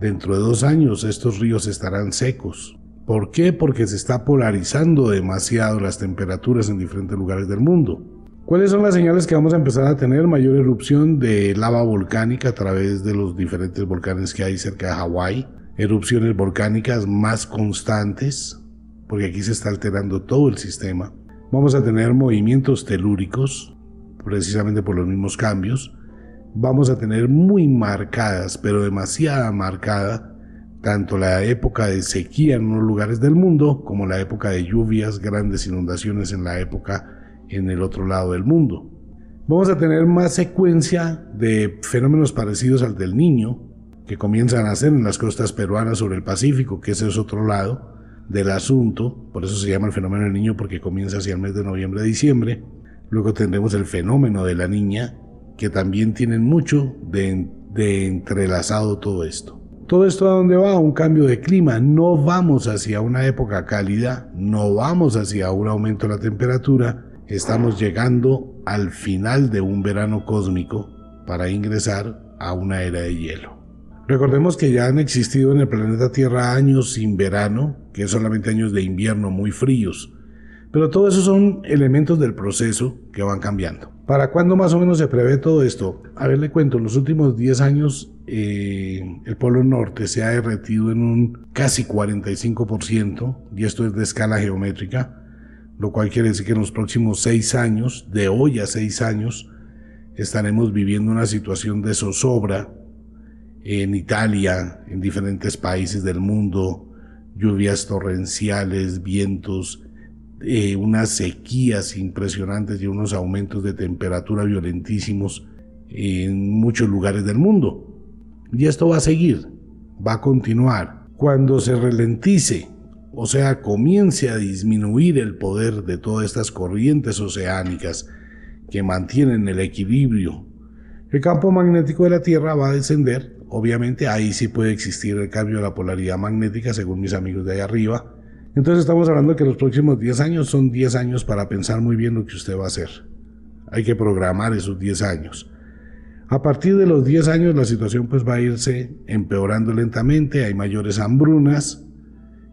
Dentro de dos años estos ríos estarán secos. ¿Por qué? Porque se está polarizando demasiado las temperaturas en diferentes lugares del mundo. ¿Cuáles son las señales que vamos a empezar a tener? Mayor erupción de lava volcánica a través de los diferentes volcanes que hay cerca de Hawái. Erupciones volcánicas más constantes, porque aquí se está alterando todo el sistema. Vamos a tener movimientos telúricos, precisamente por los mismos cambios vamos a tener muy marcadas, pero demasiada marcada, tanto la época de sequía en unos lugares del mundo como la época de lluvias, grandes inundaciones en la época en el otro lado del mundo. Vamos a tener más secuencia de fenómenos parecidos al del niño, que comienzan a hacer en las costas peruanas sobre el Pacífico, que ese es otro lado del asunto, por eso se llama el fenómeno del niño porque comienza hacia el mes de noviembre-diciembre. Luego tendremos el fenómeno de la niña, que también tienen mucho de, entrelazado todo esto. Todo esto a dónde va? Un cambio de clima. No vamos hacia una época cálida, no vamos hacia un aumento de la temperatura. Estamos llegando al final de un verano cósmico para ingresar a una era de hielo. Recordemos que ya han existido en el planeta Tierra años sin verano, que es solamente años de invierno muy fríos. Pero todo eso son elementos del proceso que van cambiando. ¿Para cuándo más o menos se prevé todo esto? A ver, le cuento, en los últimos 10 años eh, el Polo Norte se ha derretido en un casi 45%, y esto es de escala geométrica, lo cual quiere decir que en los próximos 6 años, de hoy a 6 años, estaremos viviendo una situación de zozobra en Italia, en diferentes países del mundo, lluvias torrenciales, vientos, eh, unas sequías impresionantes y unos aumentos de temperatura violentísimos en muchos lugares del mundo. Y esto va a seguir, va a continuar. Cuando se ralentice, o sea, comience a disminuir el poder de todas estas corrientes oceánicas que mantienen el equilibrio, el campo magnético de la Tierra va a descender. Obviamente ahí sí puede existir el cambio de la polaridad magnética, según mis amigos de ahí arriba, entonces estamos hablando que los próximos 10 años son 10 años para pensar muy bien lo que usted va a hacer. Hay que programar esos 10 años. A partir de los 10 años la situación pues va a irse empeorando lentamente, hay mayores hambrunas,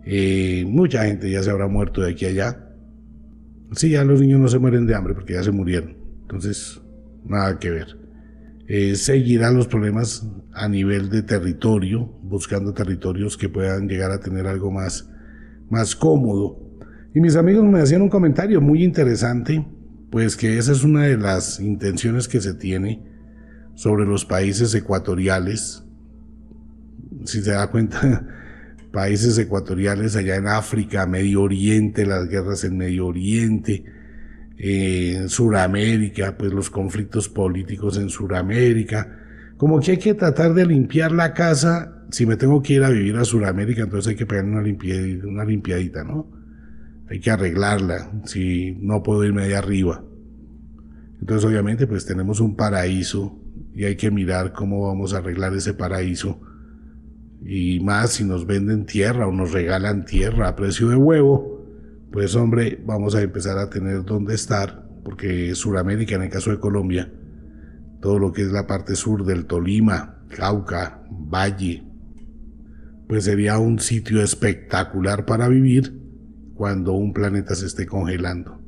eh, mucha gente ya se habrá muerto de aquí a allá. Sí, ya los niños no se mueren de hambre porque ya se murieron. Entonces, nada que ver. Eh, seguirán los problemas a nivel de territorio, buscando territorios que puedan llegar a tener algo más más cómodo. Y mis amigos me hacían un comentario muy interesante, pues que esa es una de las intenciones que se tiene sobre los países ecuatoriales. Si se da cuenta, <laughs> países ecuatoriales allá en África, Medio Oriente, las guerras en Medio Oriente, eh, en Suramérica, pues los conflictos políticos en Suramérica, como que hay que tratar de limpiar la casa. Si me tengo que ir a vivir a Sudamérica, entonces hay que pegar una limpiadita, una limpiadita, ¿no? Hay que arreglarla si no puedo irme allá arriba. Entonces obviamente pues tenemos un paraíso y hay que mirar cómo vamos a arreglar ese paraíso. Y más si nos venden tierra o nos regalan tierra a precio de huevo, pues hombre, vamos a empezar a tener dónde estar, porque Sudamérica, en el caso de Colombia, todo lo que es la parte sur del Tolima, Cauca, Valle, pues sería un sitio espectacular para vivir cuando un planeta se esté congelando.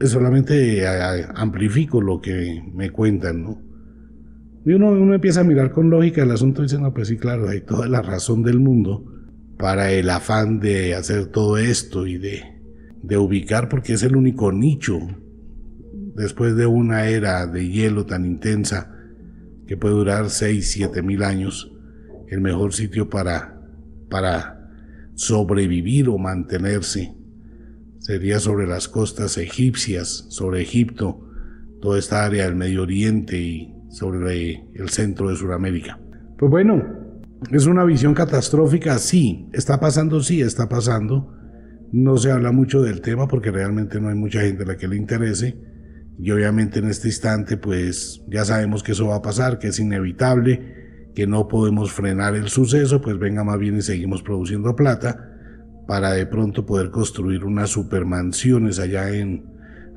Solamente eh, amplifico lo que me cuentan, ¿no? Y uno, uno empieza a mirar con lógica el asunto y dice, no, pues sí, claro, hay toda la razón del mundo para el afán de hacer todo esto y de, de ubicar, porque es el único nicho después de una era de hielo tan intensa que puede durar 6, 7 mil años, el mejor sitio para, para sobrevivir o mantenerse sería sobre las costas egipcias, sobre Egipto, toda esta área del Medio Oriente y sobre el centro de Sudamérica. Pues bueno, es una visión catastrófica, sí, está pasando, sí, está pasando. No se habla mucho del tema porque realmente no hay mucha gente a la que le interese. Y obviamente en este instante, pues ya sabemos que eso va a pasar, que es inevitable, que no podemos frenar el suceso, pues venga más bien y seguimos produciendo plata para de pronto poder construir unas supermansiones allá en...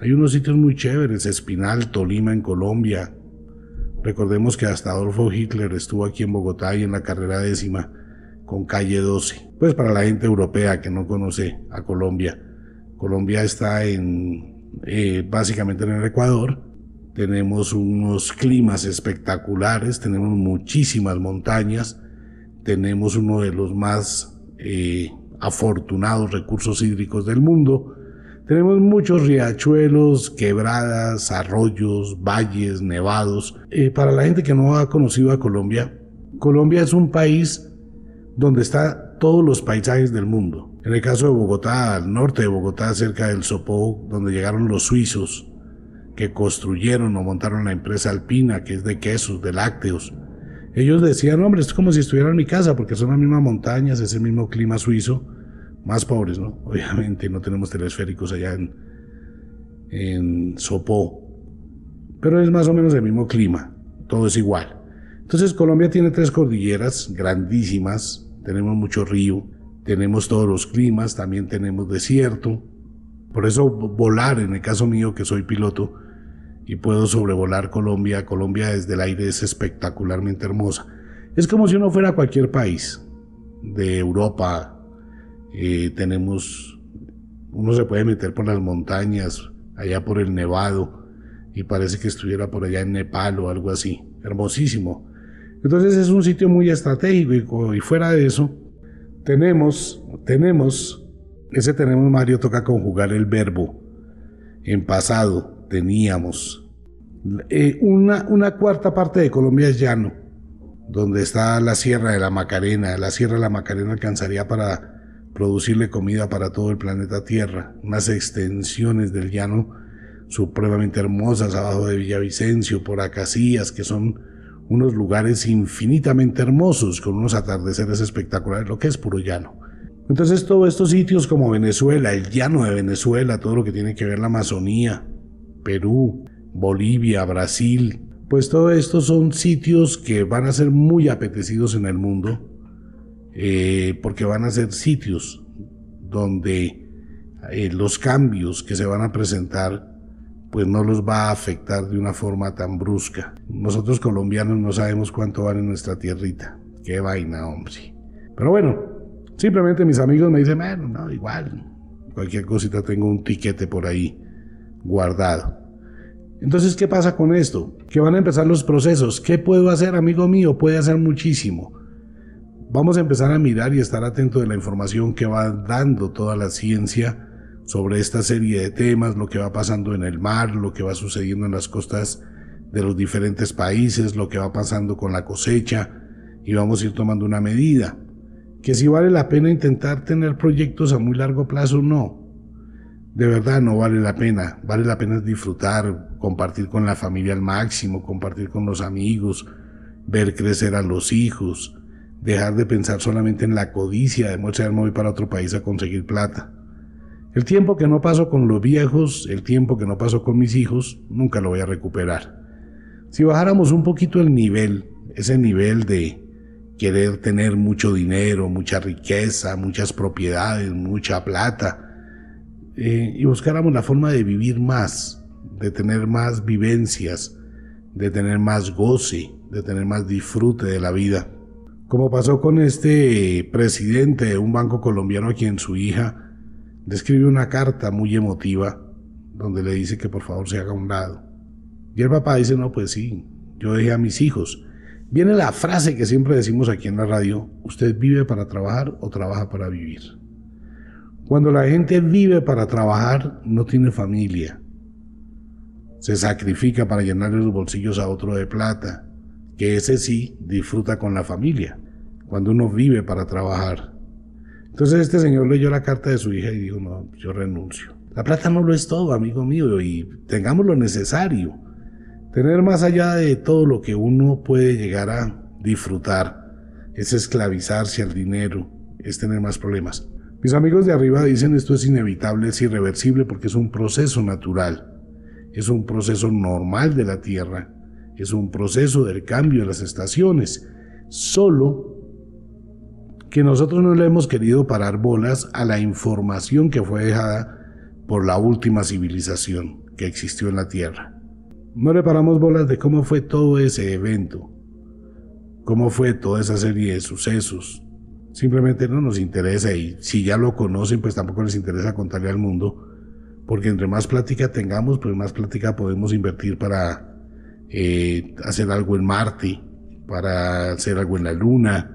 Hay unos sitios muy chéveres, Espinal, Tolima, en Colombia. Recordemos que hasta Adolfo Hitler estuvo aquí en Bogotá y en la carrera décima con calle 12. Pues para la gente europea que no conoce a Colombia, Colombia está en eh, básicamente en el Ecuador. Tenemos unos climas espectaculares, tenemos muchísimas montañas, tenemos uno de los más eh, afortunados recursos hídricos del mundo. Tenemos muchos riachuelos, quebradas, arroyos, valles, nevados. Eh, para la gente que no ha conocido a Colombia, Colombia es un país donde están todos los paisajes del mundo. En el caso de Bogotá, al norte de Bogotá, cerca del Sopó, donde llegaron los suizos que construyeron o montaron la empresa alpina, que es de quesos, de lácteos. Ellos decían, hombre, es como si estuviera en mi casa, porque son las mismas montañas, el mismo clima suizo, más pobres, ¿no? <laughs> Obviamente no tenemos telesféricos allá en, en Sopó, pero es más o menos el mismo clima, todo es igual. Entonces Colombia tiene tres cordilleras grandísimas, tenemos mucho río, tenemos todos los climas, también tenemos desierto. Por eso volar, en el caso mío que soy piloto y puedo sobrevolar Colombia, Colombia desde el aire es espectacularmente hermosa. Es como si uno fuera a cualquier país de Europa. Eh, tenemos, uno se puede meter por las montañas, allá por el Nevado, y parece que estuviera por allá en Nepal o algo así. Hermosísimo. Entonces es un sitio muy estratégico y fuera de eso, tenemos, tenemos, ese tenemos Mario toca conjugar el verbo en pasado, teníamos. Eh, una, una cuarta parte de Colombia es llano, donde está la Sierra de la Macarena. La Sierra de la Macarena alcanzaría para producirle comida para todo el planeta Tierra, unas extensiones del llano supremamente hermosas abajo de Villavicencio, por Acacías, que son unos lugares infinitamente hermosos, con unos atardeceres espectaculares, lo que es puro llano. Entonces todos estos sitios como Venezuela, el llano de Venezuela, todo lo que tiene que ver la Amazonía, Perú, Bolivia, Brasil, pues todo esto son sitios que van a ser muy apetecidos en el mundo, eh, porque van a ser sitios donde eh, los cambios que se van a presentar pues no los va a afectar de una forma tan brusca. Nosotros colombianos no sabemos cuánto vale nuestra tierrita. Qué vaina, hombre. Pero bueno, simplemente mis amigos me dicen, bueno, no, igual, cualquier cosita tengo un tiquete por ahí guardado. Entonces, ¿qué pasa con esto? Que van a empezar los procesos. ¿Qué puedo hacer, amigo mío? Puede hacer muchísimo. Vamos a empezar a mirar y estar atento de la información que va dando toda la ciencia sobre esta serie de temas, lo que va pasando en el mar, lo que va sucediendo en las costas de los diferentes países, lo que va pasando con la cosecha y vamos a ir tomando una medida. Que si vale la pena intentar tener proyectos a muy largo plazo, no. De verdad no vale la pena. Vale la pena disfrutar, compartir con la familia al máximo, compartir con los amigos, ver crecer a los hijos, dejar de pensar solamente en la codicia de moverse muy para otro país a conseguir plata. El tiempo que no paso con los viejos, el tiempo que no paso con mis hijos, nunca lo voy a recuperar. Si bajáramos un poquito el nivel, ese nivel de querer tener mucho dinero, mucha riqueza, muchas propiedades, mucha plata, eh, y buscáramos la forma de vivir más, de tener más vivencias, de tener más goce, de tener más disfrute de la vida. Como pasó con este presidente de un banco colombiano a quien su hija describe una carta muy emotiva donde le dice que por favor se haga a un lado. Y el papá dice, no, pues sí, yo dejé a mis hijos. Viene la frase que siempre decimos aquí en la radio, usted vive para trabajar o trabaja para vivir. Cuando la gente vive para trabajar, no tiene familia. Se sacrifica para llenarle los bolsillos a otro de plata, que ese sí disfruta con la familia. Cuando uno vive para trabajar, entonces este señor leyó la carta de su hija y dijo, no, yo renuncio. La plata no lo es todo, amigo mío, y tengamos lo necesario. Tener más allá de todo lo que uno puede llegar a disfrutar es esclavizarse al dinero, es tener más problemas. Mis amigos de arriba dicen esto es inevitable, es irreversible porque es un proceso natural, es un proceso normal de la Tierra, es un proceso del cambio de las estaciones. Solo que nosotros no le hemos querido parar bolas a la información que fue dejada por la última civilización que existió en la Tierra. No le paramos bolas de cómo fue todo ese evento, cómo fue toda esa serie de sucesos. Simplemente no nos interesa y si ya lo conocen, pues tampoco les interesa contarle al mundo, porque entre más plática tengamos, pues más plática podemos invertir para eh, hacer algo en Marte, para hacer algo en la Luna,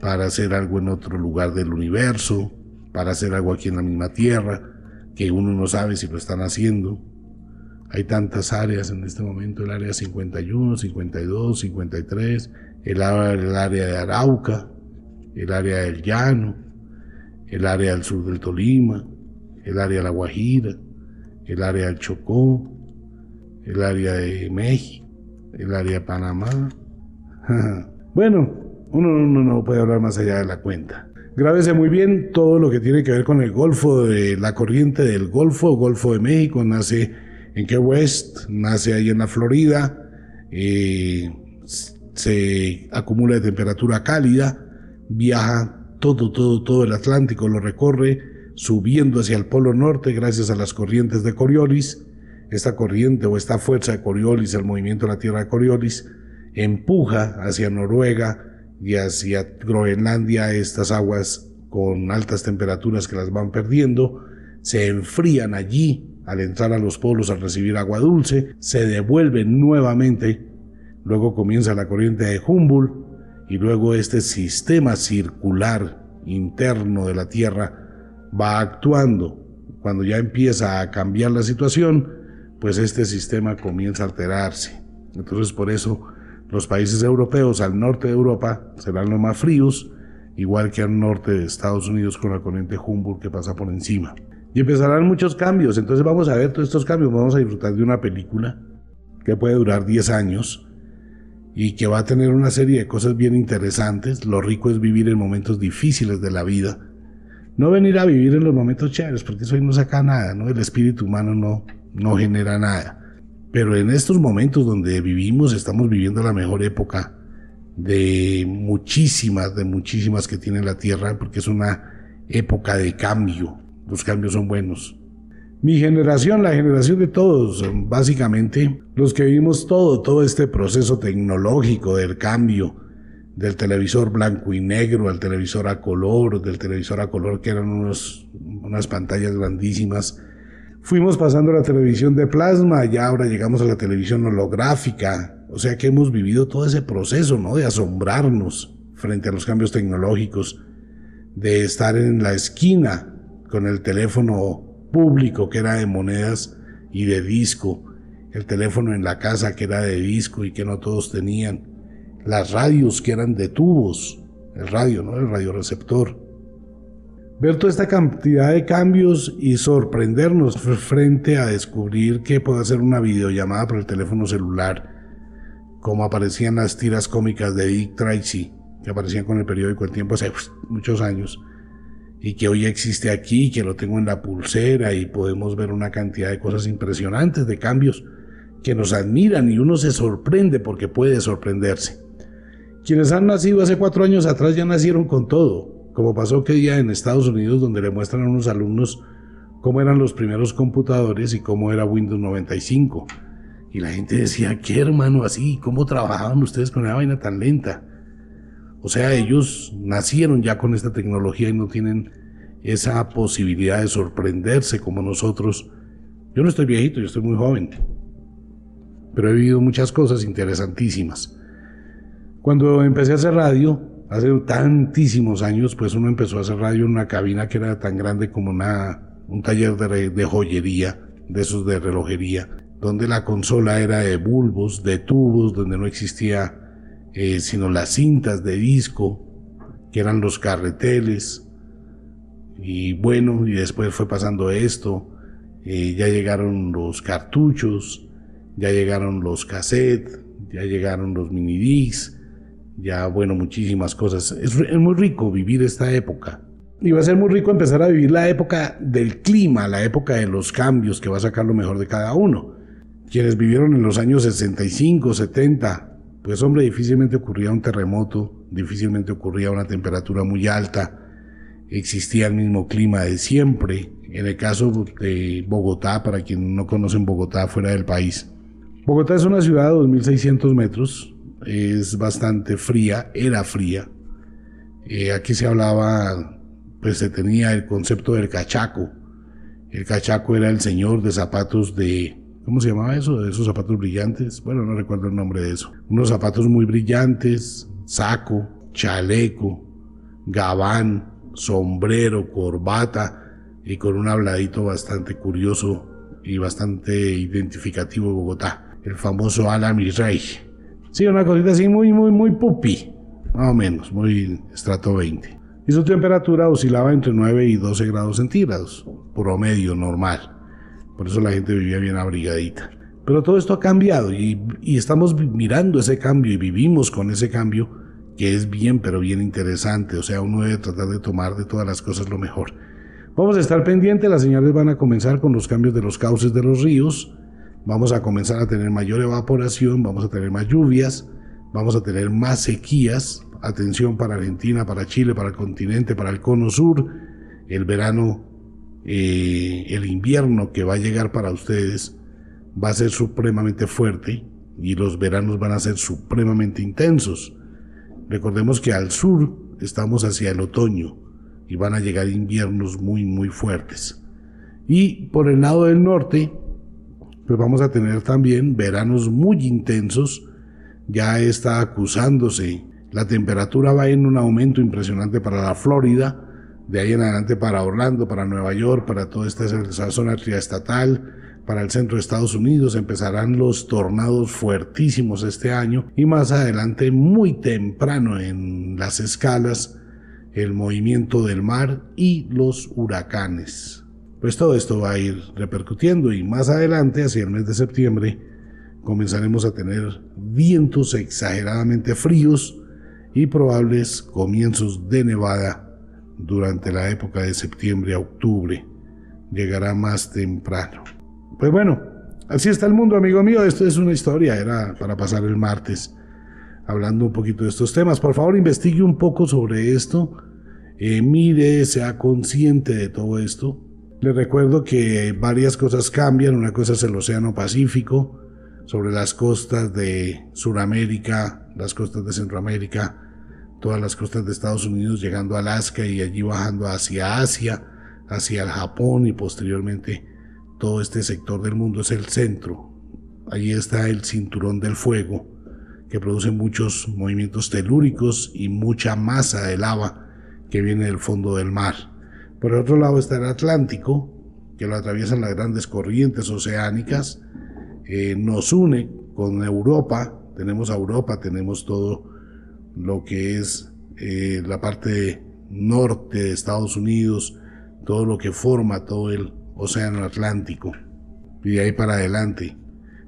para hacer algo en otro lugar del universo, para hacer algo aquí en la misma Tierra, que uno no sabe si lo están haciendo. Hay tantas áreas en este momento, el área 51, 52, 53, el, el área de Arauca, el área del Llano, el área del sur del Tolima, el área de La Guajira, el área del Chocó, el área de México, el área de Panamá. <laughs> bueno, uno, no puede hablar más allá de la cuenta. Grábese muy bien todo lo que tiene que ver con el Golfo, de la corriente del Golfo, Golfo de México, nace en Key West, nace ahí en la Florida, eh, se acumula de temperatura cálida, viaja todo, todo, todo el Atlántico, lo recorre, subiendo hacia el Polo Norte gracias a las corrientes de Coriolis. Esta corriente o esta fuerza de Coriolis, el movimiento de la Tierra de Coriolis, empuja hacia Noruega, y hacia Groenlandia estas aguas con altas temperaturas que las van perdiendo, se enfrían allí al entrar a los polos al recibir agua dulce, se devuelven nuevamente, luego comienza la corriente de Humboldt y luego este sistema circular interno de la Tierra va actuando. Cuando ya empieza a cambiar la situación, pues este sistema comienza a alterarse. Entonces por eso los países europeos al norte de Europa serán los más fríos, igual que al norte de Estados Unidos con la corriente Humboldt que pasa por encima. Y empezarán muchos cambios, entonces vamos a ver todos estos cambios, vamos a disfrutar de una película que puede durar 10 años y que va a tener una serie de cosas bien interesantes. Lo rico es vivir en momentos difíciles de la vida. No venir a vivir en los momentos chéveres, porque eso ahí no saca nada, ¿no? El espíritu humano no, no genera nada. Pero en estos momentos donde vivimos, estamos viviendo la mejor época de muchísimas, de muchísimas que tiene la Tierra, porque es una época de cambio. Los cambios son buenos. Mi generación, la generación de todos, básicamente, los que vivimos todo, todo este proceso tecnológico del cambio, del televisor blanco y negro al televisor a color, del televisor a color que eran unas pantallas grandísimas, Fuimos pasando a la televisión de plasma, ya ahora llegamos a la televisión holográfica, o sea que hemos vivido todo ese proceso, ¿no? De asombrarnos frente a los cambios tecnológicos, de estar en la esquina con el teléfono público que era de monedas y de disco, el teléfono en la casa que era de disco y que no todos tenían, las radios que eran de tubos, el radio, ¿no? El radioreceptor Ver toda esta cantidad de cambios y sorprendernos frente a descubrir que puede hacer una videollamada por el teléfono celular, como aparecían las tiras cómicas de Dick Tracy, que aparecían con el periódico El Tiempo hace pues, muchos años, y que hoy existe aquí, que lo tengo en la pulsera y podemos ver una cantidad de cosas impresionantes, de cambios que nos admiran y uno se sorprende porque puede sorprenderse. Quienes han nacido hace cuatro años atrás ya nacieron con todo, como pasó que día en Estados Unidos donde le muestran a unos alumnos cómo eran los primeros computadores y cómo era Windows 95. Y la gente decía, ¿qué hermano así? ¿Cómo trabajaban ustedes con una vaina tan lenta? O sea, ellos nacieron ya con esta tecnología y no tienen esa posibilidad de sorprenderse como nosotros. Yo no estoy viejito, yo estoy muy joven, pero he vivido muchas cosas interesantísimas. Cuando empecé a hacer radio, hace tantísimos años, pues uno empezó a hacer radio en una cabina que era tan grande como una, un taller de, joyería, de esos de relojería, donde la consola era de bulbos, de tubos, donde no existía eh, sino las cintas de disco, que eran los carreteles. Y bueno, y después fue pasando esto, eh, ya llegaron los cartuchos, ya llegaron los cassettes, ya llegaron los mini ya bueno, muchísimas cosas. Es, muy rico vivir esta época. Y va a ser muy rico empezar a vivir la época del clima, la época de los cambios que va a sacar lo mejor de cada uno. Quienes vivieron en los años 65, 70, pues hombre, difícilmente ocurría un terremoto, difícilmente ocurría una temperatura muy alta, existía el mismo clima de siempre. En el caso de Bogotá, para quien no conocen Bogotá fuera del país, Bogotá es una ciudad de 2.600 metros, es bastante fría, era fría. Eh, aquí se hablaba, pues se tenía el concepto del cachaco. El cachaco era el señor de zapatos de, ¿cómo se llamaba eso? De esos zapatos brillantes. Bueno, no recuerdo el nombre de eso. Unos zapatos muy brillantes, saco, chaleco, gabán, sombrero, corbata y con un habladito bastante curioso y bastante identificativo de Bogotá, el famoso Alan Israel. Sí, una cosita así muy, muy, muy pupi. Más o menos, muy estrato 20. Y su temperatura oscilaba entre 9 y 12 grados centígrados, promedio normal. Por eso la gente vivía bien abrigadita. Pero todo esto ha cambiado y, y, estamos mirando ese cambio y vivimos con ese cambio que es bien, pero bien interesante. O sea, uno debe tratar de tomar de todas las cosas lo mejor. Vamos a estar pendientes, las señales van a comenzar con los cambios de los cauces de los ríos, vamos a comenzar a tener mayor evaporación, vamos a tener más lluvias, vamos a tener más sequías. Atención para Argentina, para Chile, para el continente, para el cono sur. El verano, eh, el invierno que va a llegar para ustedes va a ser supremamente fuerte y los veranos van a ser supremamente intensos. Recordemos que al sur estamos hacia el otoño y van a llegar inviernos muy muy fuertes. Y por el lado del norte pues vamos a tener también veranos muy intensos. Ya está acusándose. La temperatura va en un aumento impresionante para la Florida, de ahí en adelante para Orlando, para Nueva York, para toda esta zona triestatal, para el centro de Estados Unidos. Empezarán los tornados fuertísimos este año y más adelante, muy temprano en las escalas, el movimiento del mar y los huracanes. Pues todo esto va a ir repercutiendo y más adelante, hacia el mes de septiembre, comenzaremos a tener vientos exageradamente fríos y probables comienzos de nevada durante la época de septiembre a octubre. Llegará más temprano. Pues bueno, así está el mundo, amigo mío. Esto es una historia, era para pasar el martes hablando un poquito de estos temas. Por favor, investigue un poco sobre esto. Eh, mire, sea consciente de todo esto les recuerdo que varias cosas cambian. Una cosa es el Océano Pacífico, sobre las costas de Sudamérica, las costas de Centroamérica, todas las costas de Estados Unidos, llegando a Alaska y allí bajando hacia Asia, hacia el Japón y posteriormente todo este sector del mundo es el centro. Allí está el cinturón del fuego, que produce muchos movimientos telúricos y mucha masa de lava que viene del fondo del mar. Por el otro lado está el Atlántico, que lo atraviesan las grandes corrientes oceánicas, eh, nos une con Europa, tenemos a Europa, tenemos todo lo que es eh, la parte norte de Estados Unidos, todo lo que forma todo el Océano Atlántico, y de ahí para adelante.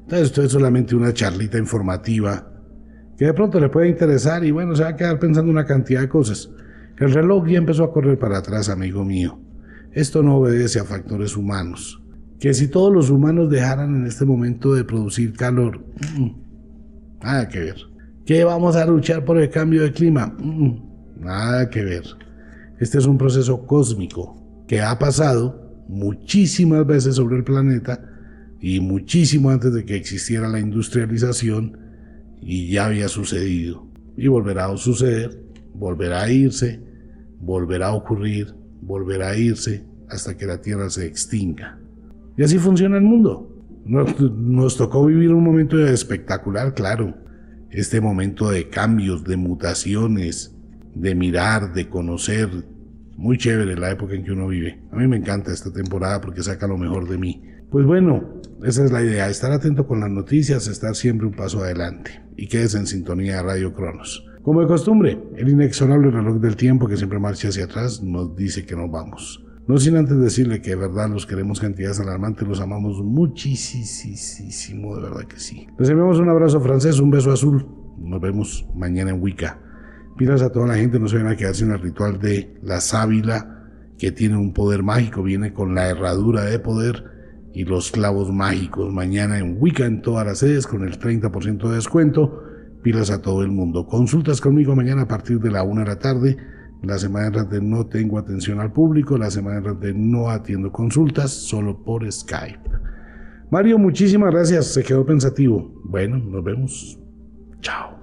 Entonces esto es solamente una charlita informativa que de pronto le puede interesar y bueno, se va a quedar pensando una cantidad de cosas. El reloj ya empezó a correr para atrás, amigo mío. Esto no obedece a factores humanos. Que si todos los humanos dejaran en este momento de producir calor, mm, mm, nada que ver. Que vamos a luchar por el cambio de clima, mm, nada que ver. Este es un proceso cósmico que ha pasado muchísimas veces sobre el planeta y muchísimo antes de que existiera la industrialización y ya había sucedido. Y volverá a suceder, volverá a irse volverá a ocurrir, volverá a irse hasta que la Tierra se extinga. Y así funciona el mundo. Nos, tocó vivir un momento espectacular, claro. Este momento de cambios, de mutaciones, de mirar, de conocer. Muy chévere la época en que uno vive. A mí me encanta esta temporada porque saca lo mejor de mí. Pues bueno, esa es la idea, estar atento con las noticias, estar siempre un paso adelante. Y quedes en sintonía de Radio Cronos. Como de costumbre, el inexorable reloj del tiempo que siempre marcha hacia atrás nos dice que nos vamos. No sin antes decirle que de verdad los queremos cantidades alarmantes, los amamos muchísimo, de verdad que sí. Les enviamos un abrazo francés, un beso azul. Nos vemos mañana en Wicca. Pilas a toda la gente, no se vayan a quedarse en el ritual de la sábila, que tiene un poder mágico, viene con la herradura de poder y los clavos mágicos. Mañana en Wicca en todas las sedes con el 30% de descuento pilas a todo el mundo. Consultas conmigo mañana a partir de la una de la tarde. La semana de no tengo atención al público, la semana de no atiendo consultas, solo por Skype. Mario, muchísimas gracias, se quedó pensativo. Bueno, nos vemos. Chao.